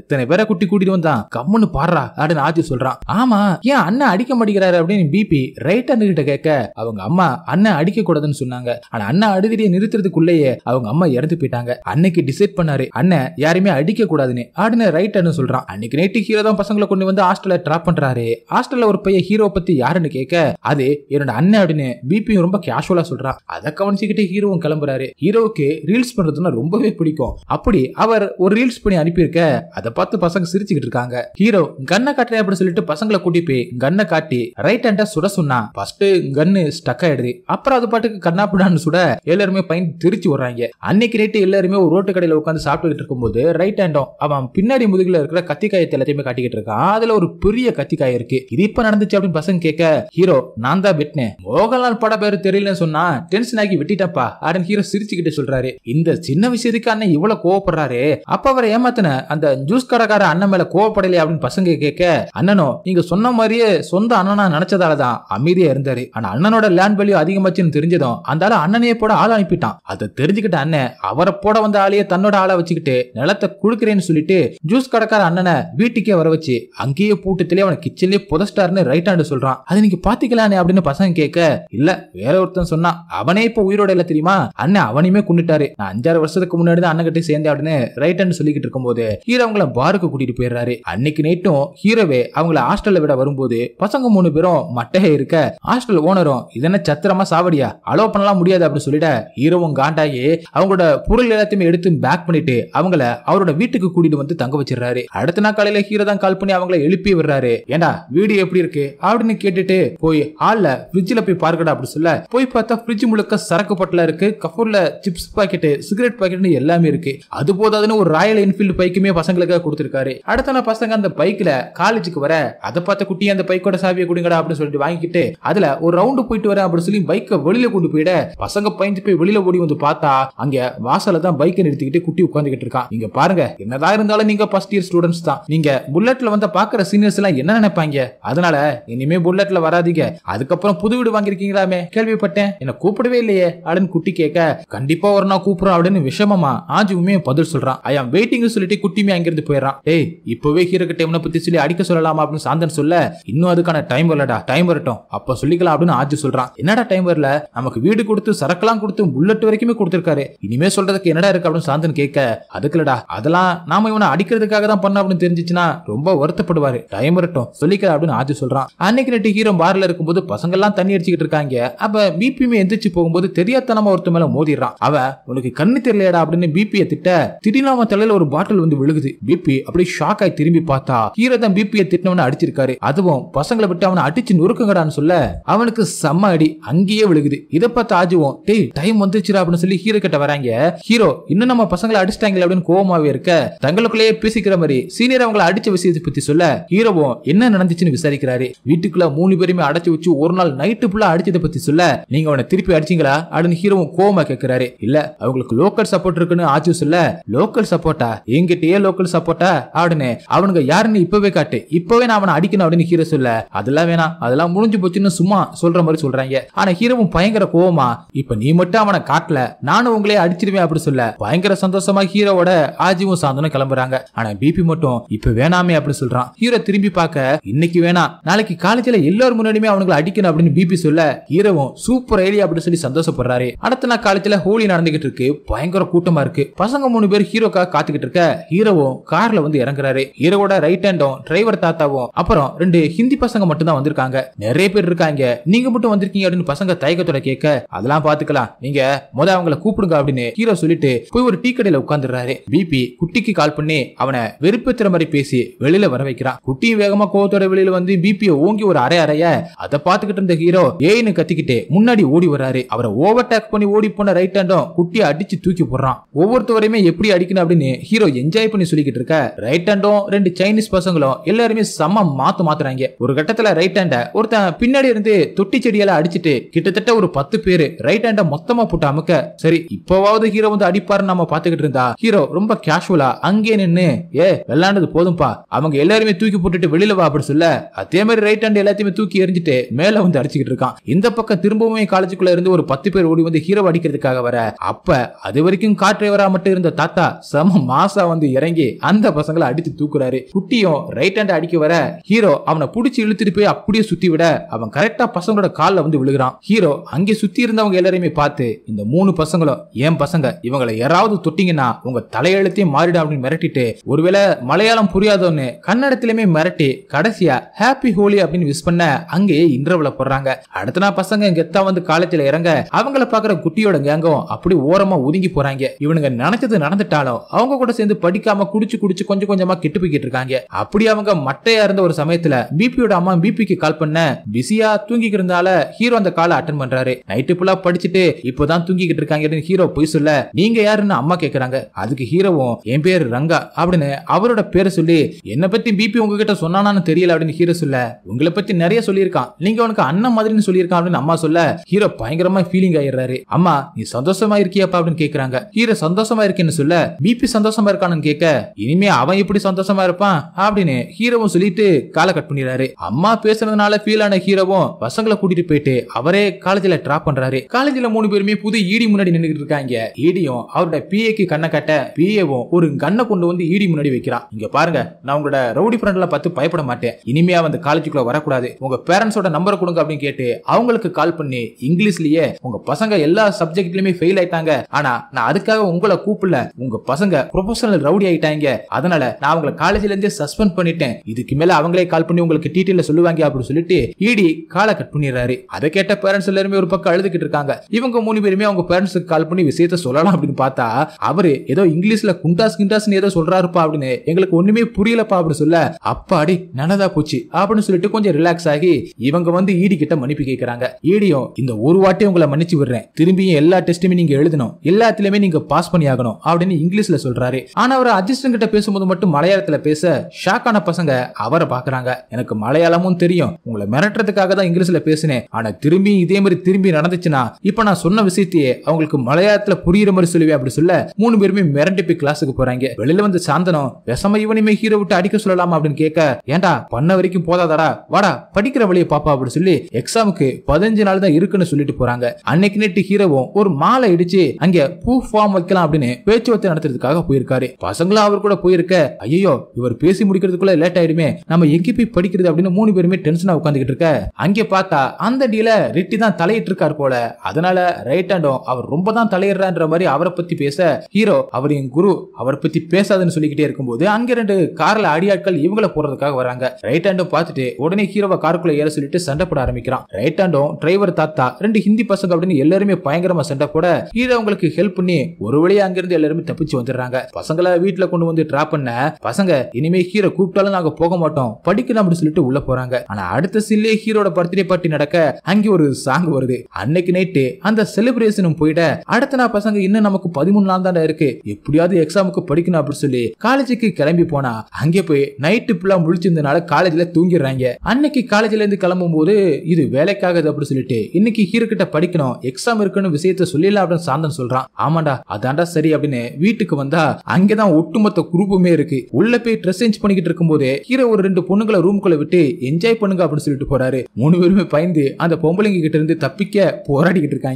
எத்தனை பேரை குட்டி கூட்டிட்டு வந்தான் கம்முன்னு பாடுறா அப்படின்னு ஆத்தி சொல்றான் ஆமா ஏன் அண்ணன் அடிக்க மாட்டேங்கிறாரு அப்படின்னு பிபி ரைட் ஹேண்டு கிட்ட கேட்க அவங்க அம்மா அண்ணன் அடிக்க கூடாதுன்னு சொன்னாங்க ஆனா அண்ணன் அழுகிறத நிறுத்துறதுக்குள்ளேயே அவங்க அம்மா இறந்து போயிட்டாங்க அன்னைக்கு டிசைட் பண்ணாரு அண்ணன் யாருமே அடிக்க கூடாதுன்னு ஆடின ரைட் அண்ணன் சொல்றான் அன்னைக்கு நைட்டு ஹீரோ தான் பசங்களை கொண்டு வந்து ஹாஸ்டல்ல ட்ராப் பண்றாரு ஹாஸ்டல்ல ஒரு பையன் ஹீரோ பத்தி யாருன்னு கேட்க அது என்னோட அண்ணன் அப்படின்னு பிபியும் ரொம்ப கேஷுவலா சொல்றான் அதை கவனிச்சுக்கிட்டு ஹீரோவும் கிளம்புறாரு ஹீரோவுக்கு ரீல்ஸ் பண்றதுன்னா ரொம்பவே பிடிக்கும் அப்படி அவர் ஒரு ரீல்ஸ் பண்ணி அனுப்பியிருக்க அதை பார்த்து பசங்க சிரிச்சுக்கிட்டு இருக்காங்க ஹீரோ கண்ணை காட்டுறேன் அப்படின்னு சொல்லிட்டு பசங்களை கூட்டி போய் கண்ணை காட்டி ரைட் ஹேண்டா சுட சொன்னா ஃபர்ஸ்ட் கன்னு ஸ்டக் ஆயிடுது அப்புறம் அது பாட்டுக்கு கண்ணாப்பிடான்னு சுட எல்லாருமே பயந்து திருச்சி வர்றாங்க அன்னைக்கு நைட்டு எல்லாருமே ஒரு ரோட்டு கடையில் உட்காந்து சாப்பிட்டுக்கிட்டு இருக்கும்போது ரைட் ஹேண்டும் அவன் பின்னாடி முதுகில் இருக்கிற கத்திக்காயத்தை எல்லாத்தையுமே காட்டிக்கிட்டு இருக்கான் அதுல ஒரு பெரிய கத்திக்காய் இருக்கு இது இப்ப நடந்துச்சு அப்படின்னு பசங்க கேட்க ஹீரோ நான் தான் வெட்டினேன் மோகன்லால் பட பேரு தெரியலன்னு சொன்னா டென்ஷன் ஆகி வெட்டிட்டப்பா அப்படின்னு ஹீரோ சிரிச்சுக்கிட்டு சொல்றாரு இந்த சின்ன விஷயத்துக்கு அண்ணன் இவ்வளவு கோவப்படுறாரு அப்ப அவரை ஏமாத்தின அந்த ஜூஸ் கடைக்கார அண்ணன் மேல கோவப்படலையே அப்படின்னு பசங்க கேட்க அண்ணனோ நீங்க சொன்ன மாதிரியே சொந்த அண்ணனா நினைச்சதாலதான் அமைதியா இருந்தாரு ஆனா அண்ணனோட லேண்ட் வேல்யூ அதிகமாச்சுன்னு தெரிஞ்சதும் அந்த அண்ணனையே போட ஆள் அனுப்பிட்டான் அதை தெரிஞ்சுக்கிட்ட அண்ணன் அவரை போட வந்த ஆளையே தன்னோட ஆளை வச்சுக்கிட்டு நிலத்தை குடுக்கிறேன்னு சொல்லிட்டு ஜூஸ் கடைக்கார அண்ணனை வீட்டுக்கே வர வச்சு அங்கேயே பூட்டத்திலே அவனை கிச்சன்லயே புதஸ்டார்னு ரைட் ஹேண்டு சொல்றான் அதை நீங்க பாத்துக்கலானே அப்படின்னு பசங்க கேட்க இல்ல வேற ஒருத்தன் சொன்னான் அவனே இப்ப உயிரோட இல்ல தெரியுமா அண்ணன் அவனையுமே கொண்டுட்டாரு நான் அஞ்சாறு வருஷத்துக்கு முன்னாடி தான் அண்ணன் கிட்ட சேர்ந்த அப்படின்னு ரைட் ஹேண்ட் சொல்லிக்கிட்டு இருக்கும்போது ஹீரோ அவங்கள பாருக்கு கூட்டிட்டு போயிடுறாரு அன்னைக்கு நைட்டும் ஹீரோவே அவங்கள ஹாஸ்டல்ல விட வரும்போது பசங்க மூணு பேரும் மட்டையே இருக்க ஹாஸ்டல் ஓனரும் இதென்ன சத்திரமா சாவடியா அலோ பண்ணலாம் முடியாது அப்படின்னு சொல்லிட்டு கேட்ட காண்டாகி அவங்களோட பொருள் எல்லாத்தையுமே எடுத்து பேக் பண்ணிட்டு அவங்கள அவரோட வீட்டுக்கு கூட்டிட்டு வந்து தங்க வச்சிடறாரு அடுத்த நாள் காலையில ஹீரோ தான் கால் பண்ணி அவங்கள எழுப்பி விடுறாரு ஏண்டா வீடு எப்படி இருக்கு அப்படின்னு கேட்டுட்டு போய் ஆள்ல ஃப்ரிட்ஜில் போய் பார்க்கடா அப்படின்னு சொல்ல போய் பார்த்தா ஃப்ரிட்ஜ் முழுக்க சரக்கு பட்டல இருக்கு கஃபூர்ல சிப்ஸ் பாக்கெட் சிகரெட் பாக்கெட் எல்லாமே இருக்கு அது போதாதுன்னு ஒரு ராயல் என்ஃபீல்டு பைக்குமே பசங்களுக்காக கொடுத்துருக்காரு அடுத்த நாள் பசங்க அந்த பைக்ல காலேஜுக்கு வர அதை பார்த்த குட்டி அந்த பைக்கோட சாவியை கொடுங்கடா அப்படின்னு சொல்லிட்டு வாங்கிக்கிட்டு அதுல ஒரு ரவுண்டு போயிட்டு வர அப்படின்னு சொல்லி பைக்கை வெளியில கொண்டு போயிட பசங்க பையன் பயந்து போய் வெளியில ஓடி வந்து பார்த்தா அங்க வாசல தான் பைக் நிறுத்திக்கிட்டு குட்டி உட்காந்துகிட்டு இருக்கான் இங்க பாருங்க என்னதான் இருந்தாலும் நீங்க ஃபர்ஸ்ட் இயர் ஸ்டூடெண்ட்ஸ் தான் நீங்க புல்லட்ல வந்து பாக்குற சீனியர்ஸ் எல்லாம் என்ன நினைப்பாங்க அதனால இனிமே புல்லட்ல வராதீங்க அதுக்கப்புறம் புது வீடு வாங்கிருக்கீங்களாமே கேள்விப்பட்டேன் என்ன கூப்பிடவே இல்லையே அப்படின்னு குட்டி கேட்க கண்டிப்பா ஒரு நாள் கூப்பிடுறோம் அப்படின்னு விஷமமா ஆஜுவுமே பதில் சொல்றான் ஐ ஆம் வெயிட்டிங் சொல்லிட்டு குட்டியுமே அங்கிருந்து போயிடறான் டேய் இப்பவே கிட்ட டைம்ல பத்தி சொல்லி அடிக்க சொல்லலாமா அப்படின்னு சாந்தன் சொல்ல இன்னும் அதுக்கான டைம் வரலடா டைம் வரட்டும் அப்ப சொல்லிக்கலாம் அப்படின்னு ஆஜு சொல்றான் என்னடா டைம் வரல நமக்கு வீடு கொடுத்து சரக்கெல்லாம் கொடுத்து புல்லட் வரைக்குமே கொடுத்திருக்காரு இனிமே சொல்றதுக்கு என்னடா இருக்கு அப்படின்னு சாந்தன் கேட்க அதுக்குலடா அதெல்லாம் நாம இவனை அடிக்கிறதுக்காக தான் பண்ண அப்படின்னு தெரிஞ்சிச்சுன்னா ரொம்ப வருத்தப்படுவாரு டைம் வரட்டும் சொல்லிக்கிற அப்படின்னு ஆஜி சொல்றான் அன்னைக்கு நைட்டு ஹீரோ பார்ல இருக்கும்போது பசங்கள்லாம் தண்ணி அடிச்சுக்கிட்டு இருக்காங்க அப்ப பிபியுமே எந்திரிச்சு போகும்போது தெரியாதனமா ஒருத்த மேல மோதிடுறான் அவ உனக்கு கண்ணு தெரியலடா அப்படின்னு பிபியை திட்ட திடீர்னு அவன் தலையில ஒரு பாட்டில் வந்து விழுகுது பிபி அப்படியே ஷாக் ஆகி திரும்பி பார்த்தா ஹீரோ தான் பிபியை திட்டினவன அடிச்சிருக்காரு அதுவும் பசங்களை விட்டு அவனை அடிச்சு நொறுக்குங்கடான்னு சொல்ல அவனுக்கு செம்ம அடி அங்கேயே விழுகுது இதை பார்த்து ஆஜுவோம் டேய் டைம் வந்துச்சுடா அப்படின்னு சொல்லி ஹீரோ கிட்ட வராங்க ஹீரோ இன்னும் நம்ம பசங்களை அடிச்சிட்டாங்களே அப்படின்னு கோவமாவே இருக்க தங்களுக்குள்ளேயே பேசிக்கிற மாதிரி சீனியர் அவங்கள அடிச்ச விஷயத்தை பத்தி சொல்ல ஹீரோவும் என்ன நடந்துச்சுன்னு விசாரிக்கிறாரு வீட்டுக்குள்ள மூணு பேருமே அடைச்சு வச்சு ஒரு நாள் நைட்டு ஃபுல்லா அடிச்சதை பத்தி சொல்ல நீங்க அவனை திருப்பி அடிச்சீங்களா அப்படின்னு ஹீரோவும் கோவமா கேட்கிறாரு இல்ல அவங்களுக்கு லோக்கல் சப்போர்ட் இருக்குன்னு ஆச்சு சொல்ல லோக்கல் சப்போர்ட்டா எங்கிட்டயே லோக்கல் சப்போர்ட்டா அப்படின்னு அவனுங்க யாருன்னு இப்பவே காட்டு இப்பவே நான் அவனை அடிக்கணும் அப்படின்னு ஹீரோ சொல்ல அதெல்லாம் வேணாம் அதெல்லாம் முடிஞ்சு போச்சுன்னு சும்மா சொல்ற மாதிரி சொல்றாங்க ஆனா ஹீரோவும் பயங்கர கோவமா இப்ப நீ மட்டும் மட்டும் அவனை காட்டல நானும் உங்களே அடிச்சிருவேன் அப்படி சொல்ல பயங்கர சந்தோஷமா ஹீரோவோட ஆஜிவும் சாந்தனும் கிளம்புறாங்க ஆனா பிபி மட்டும் இப்ப வேணாமே அப்படி சொல்றான் ஹீரோ திரும்பி பார்க்க இன்னைக்கு வேணாம் நாளைக்கு காலேஜ்ல எல்லாரும் முன்னாடியுமே அவனுங்களை அடிக்கணும் அப்படின்னு பிபி சொல்ல ஹீரோவும் சூப்பர் ஐடியா அப்படின்னு சொல்லி சந்தோஷப்படுறாரு அடுத்த நாள் காலேஜ்ல ஹோலி நடந்துகிட்டு இருக்கு பயங்கர கூட்டமா இருக்கு பசங்க மூணு பேர் ஹீரோக்காக காத்துக்கிட்டு இருக்க ஹீரோவும் கார்ல வந்து இறங்குறாரு ஹீரோவோட ரைட் ஹேண்டும் டிரைவர் தாத்தாவும் அப்புறம் ரெண்டு ஹிந்தி பசங்க மட்டும் தான் வந்திருக்காங்க நிறைய பேர் இருக்காங்க நீங்க மட்டும் வந்திருக்கீங்க அப்படின்னு பசங்க தயக்கத்தோட கேட்க அதெல்லாம் பாத்துக்கலாம் நீங்க முத அவங்களை கூப்பிடுங்க அப்படின்னு ஹீரோ சொல்லிட்டு போய் ஒரு டீ கடையில உட்காந்துடுறாரு பிபி குட்டிக்கு கால் பண்ணி அவனை வெறுப்பேத்துற மாதிரி பேசி வெளியில வர வைக்கிறான் குட்டியும் வேகமா கோவத்தோட வெளியில வந்து பிபிய ஓங்கி ஒரு அரை அறைய அதை பார்த்துக்கிட்டு இருந்த ஹீரோ ஏன்னு கத்திக்கிட்டு முன்னாடி ஓடி வர்றாரு அவரை ஓவர் டேக் பண்ணி ஓடி போன ரைட் ஹேண்டும் குட்டியை அடிச்சு தூக்கி போடுறான் ஒவ்வொருத்தவரையுமே எப்படி அடிக்கணும் அப்படின்னு ஹீரோ என்ஜாய் பண்ணி சொல்லிக்கிட்டு இருக்க ரைட் ஹேண்டும் ரெண்டு சைனீஸ் பசங்களும் எல்லாருமே செம்ம மாத்து மாத்துறாங்க ஒரு கட்டத்துல ரைட் ஹேண்ட ஒருத்தன் பின்னாடி இருந்து தொட்டி செடியால அடிச்சுட்டு கிட்டத்தட்ட ஒரு பத்து பேர் ரைட் ஹேண்ட மொத்த மொத்தமா போட்டு அமுக்க சரி இப்பவாவது ஹீரோ வந்து அடிப்பாருன்னு நம்ம பாத்துக்கிட்டு இருந்தா ஹீரோ ரொம்ப கேஷுவலா அங்கே நின்னு ஏ விளையாண்டது போதும்பா அவங்க எல்லாருமே தூக்கி போட்டுட்டு வெளியில வா அப்படி சொல்ல அதே மாதிரி ரைட் ஹேண்ட் எல்லாத்தையுமே தூக்கி எரிஞ்சுட்டு மேல வந்து அடிச்சுக்கிட்டு இருக்கான் இந்த பக்கம் திரும்பவுமே காலேஜுக்குள்ள இருந்து ஒரு பத்து பேர் ஓடி வந்து ஹீரோ அடிக்கிறதுக்காக வர அப்ப அது வரைக்கும் கார் டிரைவரா மட்டும் இருந்த தாத்தா செம மாசா வந்து இறங்கி அந்த பசங்களை அடிச்சு தூக்குறாரு குட்டியும் ரைட் ஹேண்ட் அடிக்க வர ஹீரோ அவனை புடிச்சு இழுத்துட்டு போய் அப்படியே சுத்தி விட அவன் கரெக்டா பசங்களோட கால வந்து விழுகிறான் ஹீரோ அங்கே சுத்தி இருந்தவங்க எல்லாரையுமே பார்த்து பார்த்து இந்த மூணு பசங்களும் ஏன் பசங்க இவங்களை யாராவது தொட்டிங்கன்னா உங்க தலையெழுத்தையும் மாறிடும் அப்படின்னு மிரட்டிட்டு ஒருவேளை மலையாளம் புரியாதோன்னு கன்னடத்திலுமே மிரட்டி கடைசியா ஹாப்பி ஹோலி அப்படின்னு விஷ் பண்ண அங்கேயே இன்டர்வல போடுறாங்க அடுத்த நாள் பசங்க கெத்தா வந்து காலத்துல இறங்க அவங்கள பாக்குற குட்டியோட கேங்கும் அப்படி ஓரமா ஒதுங்கி போறாங்க இவனுங்க நினைச்சது நடந்துட்டாலும் அவங்க கூட சேர்ந்து படிக்காம குடிச்சு குடிச்சு கொஞ்சம் கொஞ்சமா கெட்டு போய்கிட்டு இருக்காங்க அப்படி அவங்க மட்டையா இருந்த ஒரு சமயத்துல பிபியோட அம்மா பிபிக்கு கால் பண்ண பிஸியா தூங்கிக்கிறதால ஹீரோ அந்த காலை அட்டன் பண்றாரு நைட்டு ஃபுல்லா படிச்சுட்டு இப்பதான் தூங்கிக்கிட்டு இருக்காங்க ஹீரோ போய் சொல்ல நீங்க யாருன்னு அம்மா கேக்குறாங்க அதுக்கு ஹீரோவும் என் பேர் ரங்கா அப்படின்னு அவரோட பேரை சொல்லி என்ன பத்தி பிபி உங்ககிட்ட சொன்னானு தெரியல அப்படின்னு ஹீரோ சொல்ல உங்களை பத்தி நிறைய சொல்லியிருக்கான் நீங்க உனக்கு அண்ணன் மாதிரின்னு சொல்லியிருக்கான் அப்படின்னு அம்மா சொல்ல ஹீரோ பயங்கரமா ஃபீலிங் ஆயிடுறாரு அம்மா நீ சந்தோஷமா இருக்கியாப்பா அப்படின்னு கேக்குறாங்க ஹீரோ சந்தோஷமா இருக்கேன்னு சொல்ல பிபி சந்தோஷமா இருக்கான்னு கேட்க இனிமே அவன் இப்படி சந்தோஷமா இருப்பான் அப்படின்னு ஹீரோவும் சொல்லிட்டு காலை கட் பண்ணிடுறாரு அம்மா பேசுறதுனால ஃபீல் ஆன ஹீரோவும் பசங்களை கூட்டிட்டு போயிட்டு அவரே காலேஜ்ல டிராப் பண்றாரு காலேஜ்ல மூணு மூணு பேருமே புது இடி e முன்னாடி நின்றுட்டு இருக்காங்க ஈடியும் e அவரோட பிஏக்கு கண்ணை கட்ட பிஏவும் ஒரு கண்ணை கொண்டு வந்து இடி e முன்னாடி வைக்கிறான் இங்க பாருங்க நான் உங்களோட ரவுடி ஃப்ரெண்ட்ல பார்த்து பயப்பட மாட்டேன் இனிமையா வந்து காலேஜுக்குள்ள வரக்கூடாது உங்க பேரண்ட்ஸோட நம்பரை கொடுங்க அப்படின்னு கேட்டு அவங்களுக்கு கால் பண்ணி இங்கிலீஷ்லயே உங்க பசங்க எல்லா சப்ஜெக்ட்லயுமே ஃபெயில் ஆயிட்டாங்க ஆனா நான் அதுக்காக உங்களை கூப்பிடல உங்க பசங்க ப்ரொஃபஷனல் ரவுடி ஆயிட்டாங்க அதனால நான் அவங்களை காலேஜ்ல இருந்தே சஸ்பெண்ட் பண்ணிட்டேன் இதுக்கு மேல அவங்களே கால் பண்ணி உங்களுக்கு டீட்டெயில சொல்லுவாங்க அப்படின்னு சொல்லிட்டு இடி காலை கட் பண்ணிடுறாரு அதை கேட்ட பேரண்ட்ஸ் எல்லாருமே ஒரு பக்கம் அழுதுகிட்டு இருக்காங்க இவங்க இவங்க மூணு பேருமே அவங்க பேரண்ட்ஸுக்கு கால் பண்ணி விஷயத்த சொல்லலாம் அப்படின்னு பார்த்தா அவரு ஏதோ இங்கிலீஷ்ல குண்டாஸ் கிண்டாஸ்னு ஏதோ சொல்றாருப்பா அப்படின்னு எங்களுக்கு ஒண்ணுமே புரியலப்பா அப்படின்னு சொல்ல அப்பாடி நல்லதா போச்சு அப்படின்னு சொல்லிட்டு கொஞ்சம் ரிலாக்ஸ் ஆகி இவங்க வந்து ஈடி e கிட்ட மன்னிப்பு கேட்கறாங்க ஈடியும் e இந்த ஒரு வாட்டி உங்களை மன்னிச்சு விடுறேன் திரும்பியும் எல்லா டெஸ்டுமே நீங்க எழுதணும் எல்லாத்திலுமே நீங்க பாஸ் பண்ணி ஆகணும் அப்படின்னு இங்கிலீஷ்ல சொல்றாரு ஆனா அவர் அஜிஸ்டன் கிட்ட பேசும்போது மட்டும் மலையாளத்துல பேச ஷாக்கான பசங்க அவரை பாக்குறாங்க எனக்கு மலையாளமும் தெரியும் உங்களை மிரட்டுறதுக்காக தான் இங்கிலீஷ்ல பேசினேன் ஆனா திரும்பி இதே மாதிரி திரும்பி நடந்துச்சுன்னா இப்ப நான் சொன்ன விஷயத்தையே அவங்களுக்கு மலையாளத்துல புரியுற மாதிரி சொல்லுவேன் அப்படி சொல்ல மூணு பேருமே மிரண்டி போய் கிளாஸுக்கு போறாங்க வெளியில வந்து சாந்தனம் விஷம இவனையுமே ஹீரோ விட்டு அடிக்க சொல்லலாமா அப்படின்னு கேட்க ஏண்டா பண்ண வரைக்கும் போதாதாடா வாடா படிக்கிற வழியை பாப்பா அப்படின்னு சொல்லி எக்ஸாமுக்கு பதினஞ்சு நாள் தான் இருக்குன்னு சொல்லிட்டு போறாங்க அன்னைக்கு நேட்டு ஹீரோவும் ஒரு மாலை இடிச்சு அங்க பூ ஃபார்ம் வைக்கலாம் அப்படின்னு பேச்சுவார்த்தை நடத்துறதுக்காக போயிருக்காரு பசங்களா அவர் கூட போயிருக்க ஐயோ இவர் பேசி முடிக்கிறதுக்குள்ள லேட் ஆயிடுமே நம்ம எங்க போய் படிக்கிறது அப்படின்னு மூணு பேருமே டென்ஷனா உட்காந்துக்கிட்டு இருக்க அங்க பார்த்தா அந்த டீல ரெட்டி தான் தலையிட்டு இருக்காரு போல அதனால ரைட் ஹேண்டோ அவர் ரொம்ப தான் தலையிடுறான்ற மாதிரி அவரை பத்தி பேச ஹீரோ அவர் என் குரு அவரை பத்தி பேசாதுன்னு சொல்லிக்கிட்டே இருக்கும்போது அங்க ரெண்டு கார்ல அடியாட்கள் இவங்கள போறதுக்காக வராங்க ரைட் ஹேண்டோ பார்த்துட்டு உடனே ஹீரோவை காருக்குள்ள ஏற சொல்லிட்டு சண்டை போட ஆரம்பிக்கிறான் ரைட் ஹேண்டோ டிரைவர் தாத்தா ரெண்டு ஹிந்தி பசங்க அப்படின்னு எல்லாருமே பயங்கரமா சண்டை போட ஹீரோ அவங்களுக்கு ஹெல்ப் பண்ணி ஒரு வழியா அங்கிருந்து எல்லாருமே தப்பிச்சு வந்துடுறாங்க பசங்களை வீட்டுல கொண்டு வந்து டிராப் பண்ண பசங்க இனிமே ஹீரோ கூப்பிட்டாலும் நாங்க போக மாட்டோம் படிக்கலாம் அப்படின்னு சொல்லிட்டு உள்ள போறாங்க ஆனா அடுத்த சில்லே ஹீரோட பர்த்டே பார்ட்டி நடக்க அங்கே ஒரு சாங் வருது அன்னைக்கு நைட்டு அந்த செலிப்ரேஷனும் போயிட அடுத்த நாள் பசங்க இன்னும் நமக்கு பதிமூணு நாள் தானே இருக்கு எப்படியாவது எக்ஸாமுக்கு படிக்கணும் அப்படின்னு சொல்லி காலேஜுக்கு கிளம்பி போனா அங்கே போய் நைட்டு ஃபுல்லா முழிச்சிருந்தனால காலேஜ்ல தூங்கிடுறாங்க அன்னைக்கு காலேஜ்ல இருந்து கிளம்பும் போது இது வேலைக்காகுது அப்படின்னு சொல்லிட்டு இன்னைக்கு ஹீரோ கிட்ட படிக்கணும் எக்ஸாம் இருக்குன்னு விஷயத்த சொல்லிடலாம் அப்படின்னு சாந்தன் சொல்றான் ஆமாண்டா அதாண்டா சரி அப்படின்னு வீட்டுக்கு வந்தா அங்கேதான் ஒட்டுமொத்த குரூப்புமே இருக்கு உள்ள போய் ட்ரெஸ் சேஞ்ச் பண்ணிக்கிட்டு இருக்கும்போது ஹீரோ ஒரு ரெண்டு பொண்ணுங்களை ரூம்குள்ள விட்டு என்ஜாய் பண்ணுங்க அப்படின்னு சொல்லிட்டு போறாரு மூணு பேருமே பயந்து அந்த பொம்பளைங்க கிட்ட இருந்து தப்பிக்க போராடிக்கிட்டு இருக்காங்க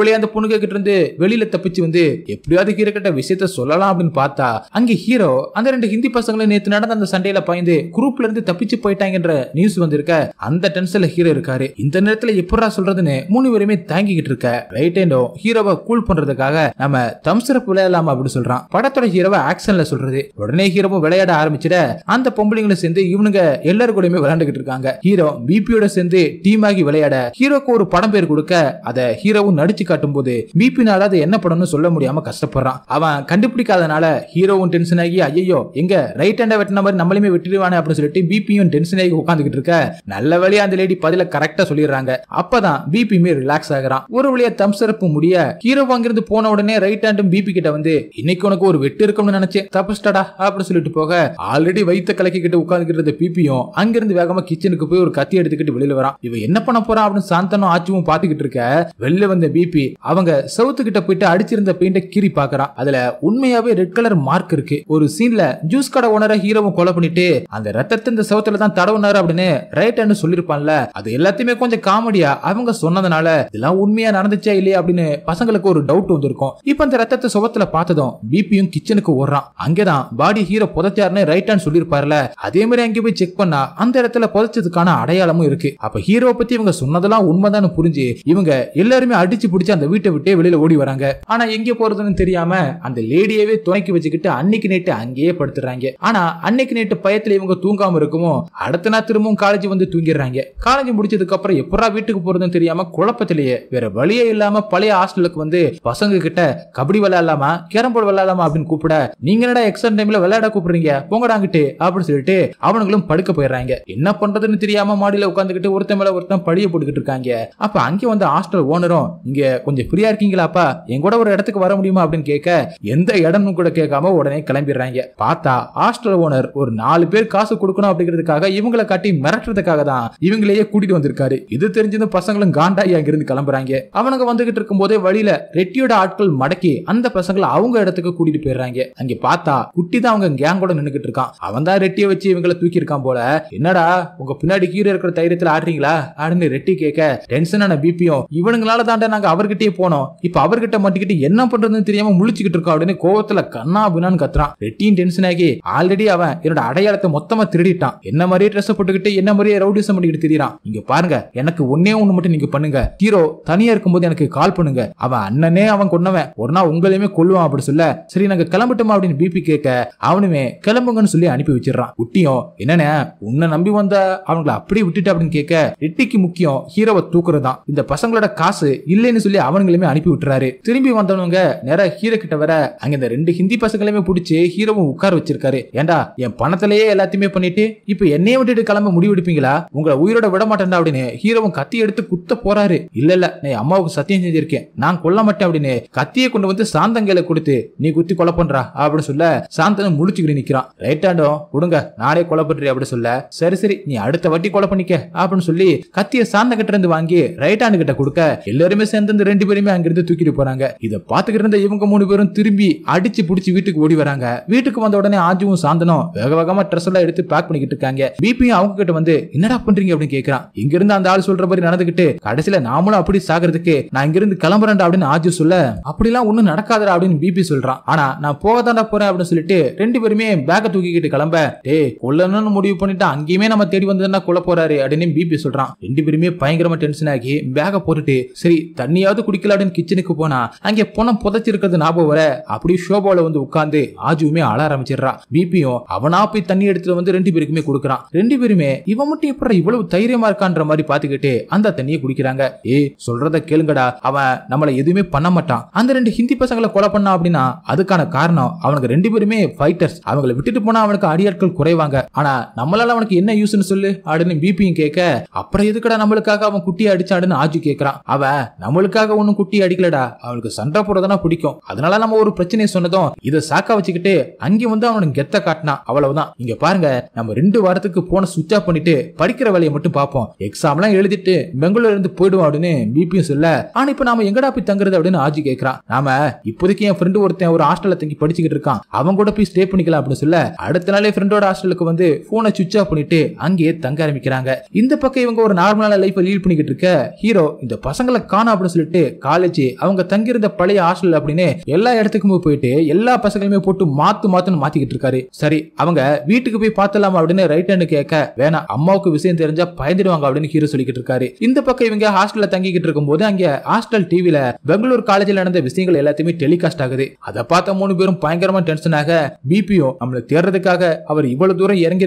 வழியா அந்த பொண்ணுங்க கிட்ட இருந்து வெளியில தப்பிச்சு வந்து எப்படியாவது ஹீரோ கிட்ட விஷயத்த சொல்லலாம் அப்படின்னு பார்த்தா அங்க ஹீரோ அந்த ரெண்டு ஹிந்தி பசங்களை நேத்து நடந்த அந்த சண்டையில பயந்து குரூப்ல இருந்து தப்பிச்சு போயிட்டாங்கன்ற நியூஸ் வந்திருக்க அந்த டென்ஷன்ல ஹீரோ இருக்காரு இந்த நேரத்துல எப்படா சொல்றதுன்னு மூணு பேருமே தாங்கிக்கிட்டு இருக்க ரைட் ஹேண்டோ ஹீரோவை கூல் பண்றதுக்காக நம்ம தம்சரப் விளையாடலாம் அப்படின்னு சொல்றான் படத்தோட ஹீரோவை ஆக்ஷன்ல சொல்றது உடனே ஹீரோவும் விளையாட ஆரம்பிச்சிட அந்த பொம்பளைங்களும் சேர்ந்து இவனுங்க எல்லாரும் கூடயுமே விளையாண்டுகிட்டு இருக்காங்க ஹீரோ பிபியோட சேர்ந்து டீம் ஆகி விளையாட ஹீரோக்கு ஒரு படம் பேர் கொடுக்க அதை ஹீரோவும் நடிச்சு காட்டும் போது பிபினால அது என்ன பண்ணணும்னு சொல்ல முடியாம கஷ்டப்படுறான் அவன் கண்டுபிடிக்காதனால ஹீரோவும் டென்ஷன் ஆகி ஐயோ எங்க ரைட் ஹேண்ட வெட்டின மாதிரி நம்மளுமே வெட்டிடுவானே அப்படின்னு சொல்லிட்டு பிபியும் டென்ஷன் ஆகி உட்காந்துக்கிட்டு இருக்க நல்ல வழியா அந்த லேடி பதில கரெக்டா சொல்லிடுறாங்க அப்பதான் பிபியுமே ரிலாக்ஸ் ஆகிறான் ஒரு வழியா தம்சரப்பு முடிய ஹீரோ அங்கிருந்து போன உடனே ரைட் ஹேண்டும் பிபி கிட்ட வந்து இன்னைக்கு உனக்கு ஒரு வெட்டு இருக்கும்னு நினைச்சேன் தப்பிச்சிட்டா அப்படின்னு சொல்லிட்டு போக ஆல்ரெடி வைத்த கலக்கிக்கிட்டு உட்காந்துக்கிட்டு இருந்த பிபியும் அங்கிருந்து வேகமா கிச்சனுக்கு போய் ஒரு கத்தி எடுத்துக்கிட்டு வெளியில வரான் இவ என்ன பண்ண போறான் அப்படின்னு சாந்தனும் ஆச்சும் பாத்துக்கிட்டு இருக்க வெளில வந்து இருந்த பிபி அவங்க சவுத்து கிட்ட போயிட்டு அடிச்சிருந்த பெயிண்ட கீறி பாக்குறான் அதுல உண்மையாவே ரெட் கலர் மார்க் இருக்கு ஒரு சீன்ல ஜூஸ் கடை ஓனரை ஹீரோவும் கொலை பண்ணிட்டு அந்த ரத்தத்தை இந்த சவுத்துல தான் தடவுனாரு அப்படின்னு ரைட் ஹேண்ட் சொல்லிருப்பான்ல அது எல்லாத்தையுமே கொஞ்சம் காமெடியா அவங்க சொன்னதுனால இதெல்லாம் உண்மையா நடந்துச்சா இல்லையா அப்படின்னு பசங்களுக்கு ஒரு டவுட் வந்திருக்கும் இப்ப அந்த ரத்தத்தை சுகத்துல பார்த்ததும் பிபியும் கிச்சனுக்கு ஓடுறான் அங்கேதான் பாடி ஹீரோ புதைச்சாருன்னு ரைட் ஹேண்ட் சொல்லியிருப்பாருல அதே மாதிரி அங்கே போய் செக் பண்ணா அந்த இடத்துல புதைச்சதுக்கான அடையாளமும் இருக்கு அப்ப ஹீரோ பத்தி இவங்க சொன்னதெல்லாம் உண்மைதான் புரிஞ்சு இவங்க எல்லாருமே அடிச்சு பிடிச்சு அந்த வீட்டை விட்டே வெளியில ஓடி வராங்க ஆனா எங்க போறதுன்னு தெரியாம அந்த லேடியவே துணைக்கி வச்சுக்கிட்டு அன்னைக்கு நைட்டு அங்கேயே படுத்துறாங்க ஆனா அன்னைக்கு நைட்டு பயத்துல இவங்க தூங்காம இருக்குமோ அடுத்த நாள் திரும்பவும் காலேஜ் வந்து தூங்கிடுறாங்க காலேஜ் முடிச்சதுக்கு அப்புறம் எப்படா வீட்டுக்கு போறதுன்னு தெரியாம குழப்பத்திலேயே வேற வழியே இல்லாம பழைய ஹாஸ்டலுக்கு வந்து பசங்க கிட்ட கபடி விளையாடலாமா கேரம் போர்டு விளையாடலாமா அப்படின்னு கூப்பிட நீங்க என்னடா எக்ஸ்டன் டைம்ல விளையாட கூப்பிடுறீங்க போங்கடாங்கிட்டு அப்படின்னு சொல்லிட்டு அவனுங்களும் படுக்க போயிடுறாங்க என்ன பண்றதுன்னு தெரியாம மாடியில உட்காந்துக்கிட்டு ஒருத்தன் மேல ஒருத்தன் படிய போட்டுக்கிட்டு இருக்காங்க அப்ப அங்கே வந்து ஹாஸ்டல் ஓனரும் நீங்க கொஞ்சம் ஃப்ரீயா இருக்கீங்களாப்பா என் கூட ஒரு இடத்துக்கு வர முடியுமா அப்படின்னு கேட்க எந்த இடம்னு கூட கேட்காம உடனே கிளம்பிடுறாங்க பார்த்தா ஹாஸ்டல் ஓனர் ஒரு நாலு பேர் காசு கொடுக்கணும் அப்படிங்கிறதுக்காக இவங்களை காட்டி மிரட்டுறதுக்காக தான் இவங்களையே கூட்டிட்டு வந்திருக்காரு இது தெரிஞ்சது பசங்களும் காண்டாயி அங்கிருந்து கிளம்புறாங்க அவனுங்க வந்துகிட்டு இருக்கும் போதே வழியில ரெட்டியோட ஆட்கள் மடக்கி அந்த பசங்களை அவங்க இடத்துக்கு கூட்டிட்டு போயிடுறாங்க அங்க பார்த்தா குட்டி தான் அவங்க கேங் கூட நின்றுக்கிட்டு இருக்கான் அவன் தான் ரெட்டியை வச்சு இவங்களை தூக்கி இருக்கான் போல என்னடா உங்க பின்னாடி கீழே இருக்கிற தைரியத்தில் ஆடுறீங்களா ஆடுன்னு ரெட்டி கேட்க டென்ஷனான பிபியும் இவனுங்களால தாண்டா நாங்கள் அவர்கிட்டயே போனோம் இப்போ அவர்கிட்ட மாட்டிக்கிட்டு என்ன பண்றதுன்னு தெரியாம முழிச்சுக்கிட்டு இருக்கா அப்படின்னு கோவத்துல கண்ணா அப்படின்னு கத்துறான் ரெட்டியும் டென்ஷன் ஆகி ஆல்ரெடி அவன் என்னோட அடையாளத்தை மொத்தமா திருடிட்டான் என்ன மாதிரியே ட்ரெஸ் போட்டுக்கிட்டு என்ன மாதிரியே ரவுடிசம் பண்ணிக்கிட்டு தெரியான் இங்க பாருங்க எனக்கு ஒன்னே ஒண்ணு மட்டும் நீங்க பண்ணுங்க ஹீரோ தனியா இருக்கும்போது எனக்கு கால் பண்ணுங்க அவன் அண்ணனே அவன் கொண்டவன் ஒரு நாள் உங்களையுமே கொல்லுவான் அப்படி சொல்ல சரி நாங்க கிளம்பட்டுமா அப்படின்னு பிபி கேட்க அவனுமே கிளம்புங்கன்னு சொல்லி அனுப்பி வச்சிடறான் குட்டியும் என்னென்ன உன்னை நம்பி வந்த அவங்களை அப்படியே விட்டுட்டு அப்படின்னு கேட்க ரெட்டிக்கு முக்கியம் ஹீரோவை தூக்குறதான் இந்த பசங்களோட காசு இல்ல இல்லைன்னு சொல்லி அவனுங்களுமே அனுப்பி விட்டுறாரு திரும்பி வந்தவனுங்க நேர ஹீரோ கிட்ட வர அங்க இந்த ரெண்டு ஹிந்தி பசங்களையுமே பிடிச்சி ஹீரோவும் உட்கார வச்சிருக்காரு ஏண்டா என் பணத்திலேயே எல்லாத்தையுமே பண்ணிட்டு இப்ப என்னையே விட்டுட்டு கிளம்ப முடிவெடுப்பீங்களா உங்களை உயிரோட விட மாட்டேன்டா அப்படின்னு ஹீரோவும் கத்தி எடுத்து குத்த போறாரு இல்ல இல்ல நீ அம்மாவுக்கு சத்தியம் செஞ்சிருக்கேன் நான் கொல்ல மாட்டேன் அப்படின்னு கத்தியை கொண்டு வந்து சாந்தங்களை கொடுத்து நீ குத்தி கொலை பண்றா அப்படின்னு சொல்ல சாந்தனும் முழிச்சுக்கிட்டு நிக்கிறான் ரைட் ஆண்டோ கொடுங்க நானே கொலை பண்றேன் அப்படின்னு சொல்ல சரி சரி நீ அடுத்த வாட்டி கொலை பண்ணிக்க அப்படின்னு சொல்லி கத்திய சாந்த கிட்ட இருந்து வாங்கி ரைட் ஆண்டு கிட்ட கொடுக்க எல்லாருமே சேர்ந்து அந்த ரெண்டு பேருமே அங்கிருந்து தூக்கிட்டு போறாங்க இதை பாத்துக்கிட்டு இருந்த இவங்க மூணு பேரும் திரும்பி அடிச்சு புடிச்சு வீட்டுக்கு ஓடி வராங்க வீட்டுக்கு வந்த உடனே ஆஜுவும் சாந்தனும் வேக வேகமா ட்ரெஸ் எல்லாம் எடுத்து பேக் பண்ணிக்கிட்டு இருக்காங்க பிபியும் அவங்க கிட்ட வந்து என்னடா பண்றீங்க அப்படின்னு கேக்குறான் இங்க இருந்து அந்த ஆள் சொல்ற மாதிரி நடந்துகிட்டு கடைசியில நாமளும் அப்படி சாகிறதுக்கு நான் இங்கிருந்து இருந்து கிளம்புறேன்டா அப்படின்னு ஆஜு சொல்ல அப்படிலாம் ஒண்ணும் நடக்காதடா அப்படின்னு பிபி சொல்றான் ஆனா நான் போக தாண்டா போறேன் அப்படின்னு சொல்லிட்டு ரெண்டு பேருமே பேக்க தூக்கிக்கிட்டு கிளம்ப டே கொல்லணும்னு முடிவு பண்ணிட்டு அங்கேயுமே நம்ம தேடி வந்ததுன்னா கொல்ல போறாரு அப்படின்னு பிபி சொல்றான் ரெண்டு பேருமே பயங்கரமா டென்ஷன் ஆகி பேக போட்டுட்டு சரி தண்ணியாவது குடிக்கலாடுன்னு கிச்சனுக்கு போனா அங்கே பணம் புதைச்சிருக்கிறது ஞாபகம் வர அப்படி ஷோபால வந்து உட்காந்து ஆஜுவுமே ஆள ஆரம்பிச்சிடுறான் பிபியும் அவனா போய் தண்ணி எடுத்துட்டு வந்து ரெண்டு பேருக்குமே கொடுக்குறான் ரெண்டு பேருமே இவன் மட்டும் எப்படி இவ்வளவு தைரியமா இருக்கான்ற மாதிரி பாத்துக்கிட்டு அந்த தண்ணியை குடிக்கிறாங்க ஏ சொல்றத கேளுங்கடா அவன் நம்மள எதுவுமே பண்ண மாட்டான் அந்த ரெண்டு ஹிந்தி பசங்களை கொலை பண்ணா அப்படின்னா அதுக்கான காரணம் அவனுக்கு ரெண்டு பேருமே ஃபைட்டர்ஸ் அவங்களை விட்டுட்டு போனா அவனுக்கு அடியாட்கள் குறைவாங்க ஆனா நம்மளால அவனுக்கு என்ன யூஸ்னு சொல்லு அப்படின்னு பிபியும் கேட்க அப்புறம் எதுக்கடா நம்மளுக்காக அவன் குட்டியை அடிச்சாடுன்னு ஆஜு கேட்கறான் அவன் நம்மளுக்காக ஒன்றும் குட்டி அடிக்கலடா அவனுக்கு சண்டை போடுறதுனா பிடிக்கும் அதனால நம்ம ஒரு பிரச்சனையை சொன்னதும் இதை சாக்கா வச்சுக்கிட்டு அங்கே வந்து அவனுக்கு கெத்த காட்டினா அவ்வளவுதான் இங்க பாருங்க நம்ம ரெண்டு வாரத்துக்கு போன சுவிச் ஆஃப் பண்ணிட்டு படிக்கிற வேலையை மட்டும் பார்ப்போம் எக்ஸாம்லாம் எழுதிட்டு பெங்களூர்ல இருந்து போயிடுவோம் அப்படின்னு பிபியும் சொல்ல ஆனா இப்ப நாம எங்கடா போய் தங்குறது அப்படின்னு ஆஜி கேட்கிறான் நாம இப்போதைக்கு என் ஃப்ரெண்டு ஒருத்தன் ஒரு ஹாஸ்டல்ல தங்கி படிச்சுக்கிட்டு இருக்கான் அவன் கூட போய் ஸ்டே பண்ணிக்கலாம் அப்படின்னு சொல்ல அடுத்த நாளே ஃப்ரெண்டோட ஹாஸ்டலுக்கு வந்து போனை சுவிச் ஆஃப் பண்ணிட்டு அங்கேயே தங்க ஆரம்பிக்கிறாங்க இந்த பக்கம் இவங்க ஒரு நார்மலான லைஃப் லீட் பண்ணிக்கிட்டு இருக்க ஹீரோ இந்த பசங்களை காணாம அப்படின்னு சொல்லிட்டு காலேஜ் அவங்க தங்கியிருந்த பழைய ஹாஸ்டல் அப்படின்னு எல்லா இடத்துக்கும் போயிட்டு எல்லா பசங்களுமே போட்டு மாத்து மாத்துன்னு மாத்திக்கிட்டு இருக்காரு சரி அவங்க வீட்டுக்கு போய் பார்த்தலாமா அப்படின்னு ரைட் ஹேண்டு கேட்க வேணாம் அம்மாவுக்கு விஷயம் தெரிஞ்சா பயந்துடுவாங்க அப்படின்னு ஹீரோ சொல்லிக்கிட்டு இருக்காரு இந்த பக்கம் இவங்க ஹாஸ்டல்ல தங்கிக்கிட்டு இருக்கும் போது அங்க ஹாஸ்டல் டிவில பெங்களூர் காலேஜ்ல நடந்த விஷயங்கள் எல்லாத்தையுமே டெலிகாஸ்ட் ஆகுது அதை பார்த்த மூணு பேரும் பயங்கரமா டென்ஷன் ஆக பிபியும் நம்மளை தேடுறதுக்காக அவர் இவ்வளவு தூரம் இறங்கி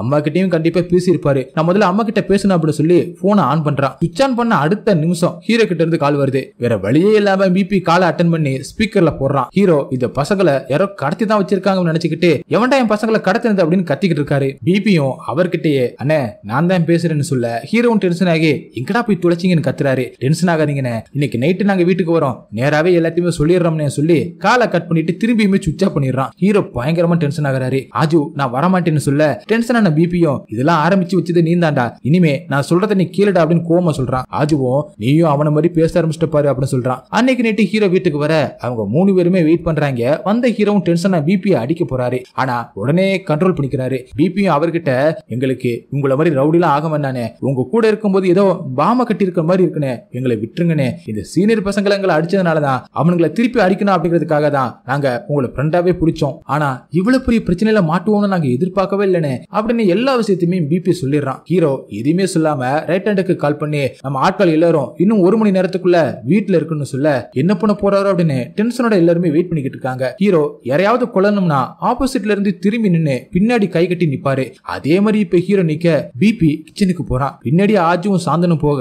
அம்மா கிட்டயும் கண்டிப்பா பேசியிருப்பாரு நான் முதல்ல அம்மா கிட்ட பேசணும் அப்படின்னு சொல்லி போனை ஆன் பண்றான் சுவிச் ஆன் பண்ண அடுத்த நிமிஷம் ஹீரோ கீழே கிட்ட இருந்து கால் வருது வேற வழியே இல்லாம பிபி கால அட்டன் பண்ணி ஸ்பீக்கர்ல போடுறான் ஹீரோ இந்த பசங்களை யாரோ கடத்தி தான் வச்சிருக்காங்க நினைச்சுக்கிட்டு எவன்டா என் பசங்களை கடத்தினது அப்படின்னு கத்திக்கிட்டு இருக்காரு பிபியும் அவர்கிட்டயே அண்ணே நான் தான் பேசுறேன்னு சொல்ல ஹீரோவும் டென்ஷன் ஆகி எங்கடா போய் துளைச்சிங்கன்னு கத்துறாரு டென்ஷன் ஆகாதீங்கண்ணே இன்னைக்கு நைட்டு நாங்க வீட்டுக்கு வரோம் நேராவே எல்லாத்தையுமே சொல்லிடுறோம்னு சொல்லி காலை கட் பண்ணிட்டு திரும்பியுமே சுவிச் பண்ணிடுறான் ஹீரோ பயங்கரமா டென்ஷன் ஆகிறாரு ஆஜு நான் வரமாட்டேன்னு சொல்ல டென்ஷன் ஆன பிபியும் இதெல்லாம் ஆரம்பிச்சு வச்சது நீ தாண்டா இனிமே நான் சொல்றத நீ கீழடா அப்படின்னு கோமா சொல்றான் ஆஜுவும் நீயும் அவனும் மாதிரி பேச ஆரம்பிச்சிட்டப்பாரு அப்படின்னு சொல்றான் அன்னைக்கு நைட்டு ஹீரோ வீட்டுக்கு வர அவங்க மூணு பேருமே வெயிட் பண்றாங்க வந்த ஹீரோவும் டென்ஷனா பிபி அடிக்க போறாரு ஆனா உடனே கண்ட்ரோல் பண்ணிக்கிறாரு பிபியும் அவர்கிட்ட எங்களுக்கு உங்களை மாதிரி ரவுடிலாம் ஆக வேண்டானே உங்க கூட இருக்கும்போது ஏதோ பாம கட்டி இருக்கிற மாதிரி இருக்குனே எங்களை விட்டுருங்கனே இந்த சீனியர் பசங்களை எங்களை அடிச்சதுனாலதான் அவனுங்களை திருப்பி அடிக்கணும் அப்படிங்கிறதுக்காக தான் நாங்க உங்களை ஃப்ரெண்டாவே பிடிச்சோம் ஆனா இவ்வளவு பெரிய பிரச்சனையில மாட்டுவோம்னு நாங்க எதிர்பார்க்கவே இல்லைனே அப்படின்னு எல்லா விஷயத்தையுமே பிபி சொல்லிடுறான் ஹீரோ எதுவுமே சொல்லாம ரைட் ஹேண்டுக்கு கால் பண்ணி நம்ம ஆட்கள் எல்லாரும் இன்னும் ஒரு மணி மணி நேரத்துக்குள்ள வீட்டுல இருக்குன்னு சொல்ல என்ன பண்ண போறாரு அப்படின்னு டென்ஷனோட எல்லாருமே வெயிட் பண்ணிக்கிட்டு இருக்காங்க ஹீரோ யாரையாவது கொல்லணும்னா ஆப்போசிட்ல இருந்து திரும்பி நின்னு பின்னாடி கை கட்டி நிப்பாரு அதே மாதிரி இப்ப ஹீரோ நிக்க பிபி கிச்சனுக்கு போறான் பின்னாடி ஆஜும் சாந்தனும் போக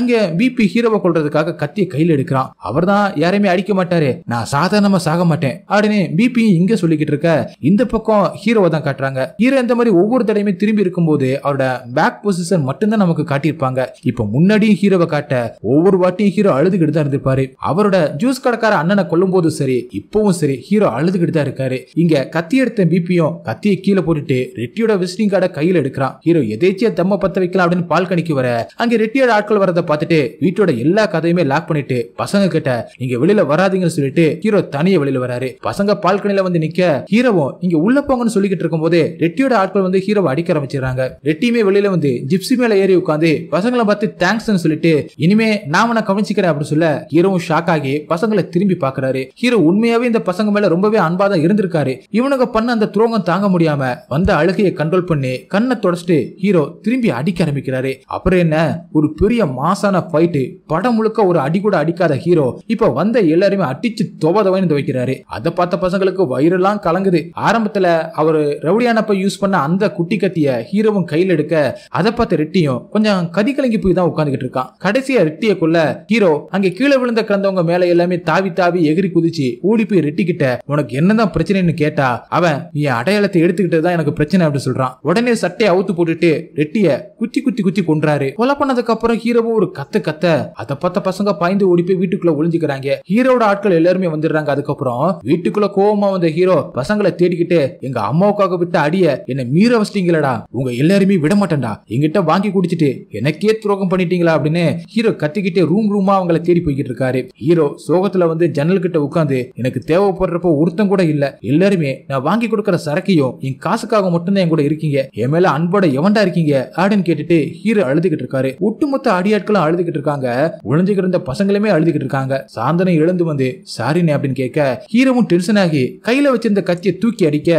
அங்க பிபி ஹீரோவை கொள்றதுக்காக கத்திய கையில எடுக்கிறான் அவர் தான் யாரையுமே அடிக்க மாட்டாரு நான் சாதாரணமா சாக மாட்டேன் அப்படின்னு பிபி இங்க சொல்லிக்கிட்டு இருக்க இந்த பக்கம் ஹீரோவை தான் காட்டுறாங்க ஹீரோ இந்த மாதிரி ஒவ்வொரு தடையுமே திரும்பி இருக்கும்போது அவரோட பேக் பொசிஷன் மட்டும்தான் நமக்கு காட்டியிருப்பாங்க இப்ப முன்னாடியும் ஹீரோவை காட்ட ஒவ்வொரு வாட்டி ஹீரோ அழுதுகிட்டு தான் இருந்திருப்பாரு அவரோட ஜூஸ் கடைக்கார அண்ணனை கொல்லும் போது சரி இப்பவும் சரி ஹீரோ அழுதுகிட்டு தான் இருக்காரு இங்க கத்தி எடுத்த பிபியும் கத்தியை கீழே போட்டுட்டு ரெட்டியோட விசிட்டிங் கார்டை கையில் எடுக்கிறான் ஹீரோ எதேச்சியா தம்ம பத்த வைக்கலாம் அப்படின்னு பால்கனிக்கு வர அங்க ரெட்டியோட ஆட்கள் வரதை பார்த்துட்டு வீட்டோட எல்லா கதையுமே லாக் பண்ணிட்டு பசங்க கிட்ட நீங்க வெளியில வராதீங்கன்னு சொல்லிட்டு ஹீரோ தனிய வெளியில வராரு பசங்க பால்கனில வந்து நிக்க ஹீரோவும் இங்க உள்ள போங்கன்னு சொல்லிக்கிட்டு இருக்கும் போதே ரெட்டியோட ஆட்கள் வந்து ஹீரோவை அடிக்க ஆரம்பிச்சிடறாங்க ரெட்டியுமே வெளியில வந்து ஜிப்சி மேல ஏறி உட்காந்து பசங்களை பார்த்து தேங்க்ஸ் சொல்லிட்டு இனிமே நாம அவனை கவனிச்சுக்கிறேன் அப்படின்னு சொல்ல ஹீரோவும் ஷாக் ஆகி பசங்களை திரும்பி பாக்குறாரு ஹீரோ உண்மையாவே இந்த பசங்க மேல ரொம்பவே அன்பா தான் இருந்திருக்காரு இவனுங்க பண்ண அந்த துரோகம் தாங்க முடியாம வந்த அழுகையை கண்ட்ரோல் பண்ணி கண்ணை தொடச்சிட்டு ஹீரோ திரும்பி அடிக்க ஆரம்பிக்கிறாரு அப்புறம் என்ன ஒரு பெரிய மாசான ஃபைட்டு படம் முழுக்க ஒரு அடி கூட அடிக்காத ஹீரோ இப்ப வந்த எல்லாருமே அடிச்சு துவதவன்னு வைக்கிறாரு அதை பார்த்த பசங்களுக்கு வயிறெல்லாம் கலங்குது ஆரம்பத்துல அவரு ரவுடியானப்ப யூஸ் பண்ண அந்த குட்டி கத்திய ஹீரோவும் கையில் எடுக்க அதை பார்த்த ரெட்டியும் கொஞ்சம் கதி கலங்கி போய் தான் உட்காந்துக்கிட்டு இருக்கான் கடைசியா ரெட்டியை கொள்ள ஹீரோ அங்க கீழே விழுந்த கிடந்தவங்க மேல எல்லாமே தாவி தாவி எகிரி குதிச்சு ஓடி போய் கிட்ட உனக்கு என்னதான் பிரச்சனைன்னு கேட்டா அவன் என் அடையாளத்தை எடுத்துக்கிட்டது தான் எனக்கு பிரச்சனை அப்படின்னு சொல்றான் உடனே சட்டையை அவுத்து போட்டுட்டு ரெட்டிய குத்தி குத்தி குத்தி கொன்றாரு கொலை பண்ணதுக்கு அப்புறம் ஹீரோவும் ஒரு கத்த கத்த அதை பார்த்த பசங்க பாய்ந்து ஓடி போய் வீட்டுக்குள்ள ஒளிஞ்சுக்கிறாங்க ஹீரோட ஆட்கள் எல்லாருமே வந்துடுறாங்க அதுக்கப்புறம் வீட்டுக்குள்ள கோவமா வந்த ஹீரோ பசங்களை தேடிக்கிட்டு எங்க அம்மாவுக்காக விட்ட அடிய என்ன மீற வச்சிட்டீங்களடா உங்க எல்லாருமே விட மாட்டேன்டா எங்கிட்ட வாங்கி குடிச்சிட்டு எனக்கே துரோகம் பண்ணிட்டீங்களா அப்படின்னு ஹீரோ கத்திக்கிட்டே ரூம் ரூமா அவங்கள தேடி போய்கிட்டு இருக்காரு ஹீரோ சோகத்துல வந்து ஜன்னல் கிட்ட உட்காந்து எனக்கு தேவைப்படுறப்போ ஒருத்தம் கூட இல்ல எல்லாருமே நான் வாங்கி கொடுக்கற சரக்கையும் என் காசுக்காக மட்டும்தான் என் கூட இருக்கீங்க என் மேல அன்போட எவன்டா இருக்கீங்க அப்படின்னு கேட்டுட்டு ஹீரோ அழுதுகிட்டு இருக்காரு ஒட்டுமொத்த அடியாட்களும் அழுதுகிட்டு இருக்காங்க ஒழிஞ்சுகிட்டு இருந்த பசங்களுமே அழுதுகிட்டு இருக்காங்க சாந்தனை எழுந்து வந்து சாரினே அப்படின்னு கேட்க ஹீரோவும் டென்ஷன் ஆகி கையில வச்சிருந்த கத்தியை தூக்கி அடிக்க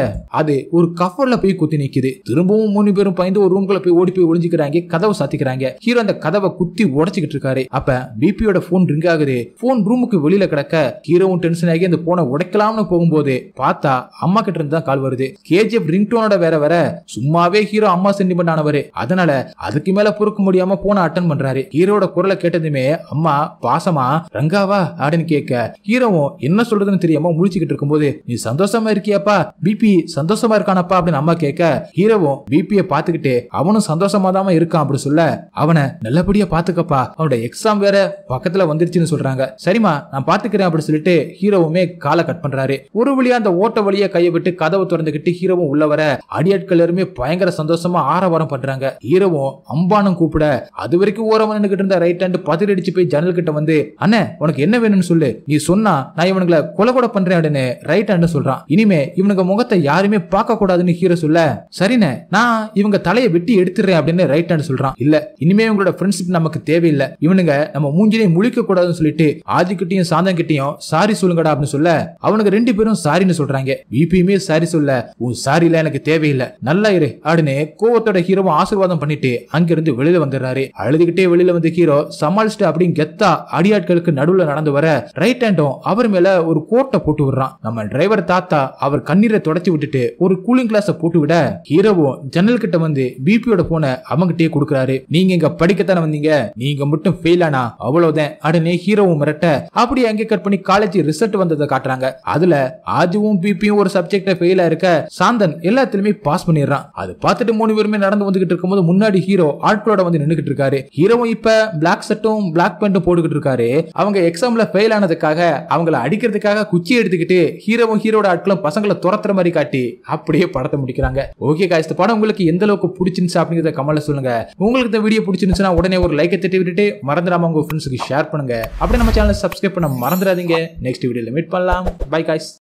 அது ஒரு கஃபர்ல போய் குத்தி நிக்குது திரும்பவும் மூணு பேரும் பயந்து ஒரு ரூம்குள்ள போய் ஓடி போய் ஒளிஞ்சுக்கிறாங்க கதவை சாத்திக்கிறாங்க ஹீரோ அந்த கதவை குத்தி உடச்சுக்கிட்டு இருக்காரு அப்ப பிபியோட போன் ரிங் ஆகுது போன் ரூமுக்கு வெளியில கிடக்க ஹீரோவும் டென்ஷன் ஆகி அந்த போனை உடைக்கலாம்னு போகும்போது பார்த்தா அம்மா கிட்ட இருந்து தான் கால் வருது கேஜிஎஃப் ரிங் டோனோட வேற வேற சும்மாவே ஹீரோ அம்மா சென்டிமெண்ட் ஆனவரு அதனால அதுக்கு மேல பொறுக்க முடியாம போனை அட்டன் பண்றாரு ஹீரோட குரலை கேட்டதுமே அம்மா பாசமா ரங்காவா அப்படின்னு கேட்க ஹீரோவும் என்ன சொல்றதுன்னு தெரியாம முழிச்சுக்கிட்டு இருக்கும்போது நீ சந்தோஷமா இருக்கியாப்பா பிபி சந்தோஷமா இருக்கானப்பா அப்படின்னு அம்மா கேட்க ஹீரோவும் பிபிய பாத்துக்கிட்டு அவனும் சந்தோஷமா தான் இருக்கான் அப்படின்னு சொல்ல அவனை நல்லபடியா பாத்துக்கப்பா அவனோட எக்ஸாம் வேற பக்கத்துல வந்துருச்சுன்னு சொல்றாங்க சரிம்மா நான் பாத்துக்கிறேன் அப்படின்னு சொல்லிட்டு ஹீரோவுமே காலை கட் பண்றாரு ஒரு வழியா அந்த ஓட்ட வழியை கையை விட்டு கதவை திறந்துகிட்டு ஹீரோவும் உள்ள வர அடியாட்கள் எல்லாருமே பயங்கர சந்தோஷமா ஆரவாரம் பண்றாங்க ஹீரோவும் அம்பானும் கூப்பிட அது வரைக்கும் ஓரமா நின்றுகிட்டு இருந்த ரைட் ஹேண்ட் பதில் அடிச்சு போய் ஜன்னல் கிட்ட வந்து அண்ணே உனக்கு என்ன வேணும்னு சொல்லு நீ சொன்னா நான் இவனுங்களை கொலை கூட பண்றேன் அப்படின்னு ரைட் ஹேண்ட் சொல்றான் இனிமே இவனுக்கு முகத்தை யாருமே பார்க்க கூடாதுன்னு ஹீரோ சொல்ல சரிண்ணே நான் இவங்க தலையை வெட்டி எடுத்துடுறேன் அப்படின்னு ரைட் ஹேண்ட் சொல்றான் இல்ல இனிமே இவங்களோட ஃப்ரெண்ட்ஷிப் நமக்கு தேவையில்லை இவனுங்க நம்ம மூஞ்சிலே முழிக்க கூடாதுன்னு சொல்லிட்டு ஆதிக்கிட்டையும் சாந்தங்கிட்டையும் சாரி சொல்லுங்கடா அப்படின்னு சொல்ல அவனுக்கு ரெண்டு பேரும் சாரின்னு சொல்றாங்க விபியுமே சாரி சொல்ல உன் சாரிலாம் எனக்கு தேவையில்லை நல்லா இரு அப்படின்னு கோவத்தோட ஹீரோவும் ஆசீர்வாதம் பண்ணிட்டு அங்கிருந்து வெளியில வந்துடுறாரு அழுதுகிட்டே வெளியில வந்து ஹீரோ சமாளிச்சுட்டு அப்படின்னு கெத்தா அடியாட்களுக்கு நடுவுல நடந்து வர ரைட் ஹேண்டும் அவர் மேல ஒரு கோட்டை போட்டு விடுறான் நம்ம டிரைவர் தாத்தா அவர் கண்ணீரை தொடச்சி விட்டுட்டு ஒரு கூலிங் கிளாஸ் போட்டு விட ஹீரோவும் ஜன்னல் கிட்ட வந்து பிபியோட போன அவங்கிட்டே கொடுக்குறாரு நீங்க இங்க படிக்கத்தானே வந்தீங்க நீங்க மட்டும் ஃபெயில் ஆனா போயிட்டான் அவ்வளவுதான் ஹீரோவும் மிரட்ட பண்ணி காலேஜ் ரிசல்ட் வந்ததை காட்டுறாங்க அதுல ஆஜுவும் பிபியும் ஒரு ஃபெயில் ஆயிருக்க சாந்தன் எல்லாத்திலுமே பாஸ் பண்ணிடுறான் அது பார்த்துட்டு மூணு பேருமே நடந்து வந்துகிட்டு முன்னாடி ஹீரோ ஆட்களோட வந்து இருக்காரு ஹீரோவும் இப்ப பிளாக் பிளாக் போட்டுக்கிட்டு இருக்காரு அவங்க எக்ஸாம்ல ஃபெயில் ஆனதுக்காக அவங்கள அடிக்கிறதுக்காக குச்சி எடுத்துக்கிட்டு ஹீரோவும் ஹீரோட ஆட்களும் பசங்களை துரத்துற மாதிரி காட்டி அப்படியே படத்தை முடிக்கிறாங்க ஓகே காய்ஸ் படம் உங்களுக்கு எந்த அளவுக்கு பிடிச்சிருந்துச்சு அப்படிங்கிறத கமல சொல்லுங்க உங்களுக்கு இந்த வீடியோ பிடிச்சிருந்துச்சுன்னா உடனே ஒரு லைக்கை தட்டி விட்டுட்டு மறந்துடாம உங்க ஃப்ரெண்ட்ஸுக்கு ஷேர் பண்ணுங்க அப்படியே நம்ம சேனலை சப்ஸ்கிரைப் பண்ண மறந்துடாதீங்க நெக்ஸ்ட் வீடியோல மீட் பண்ணலாம் பை காய்ஸ்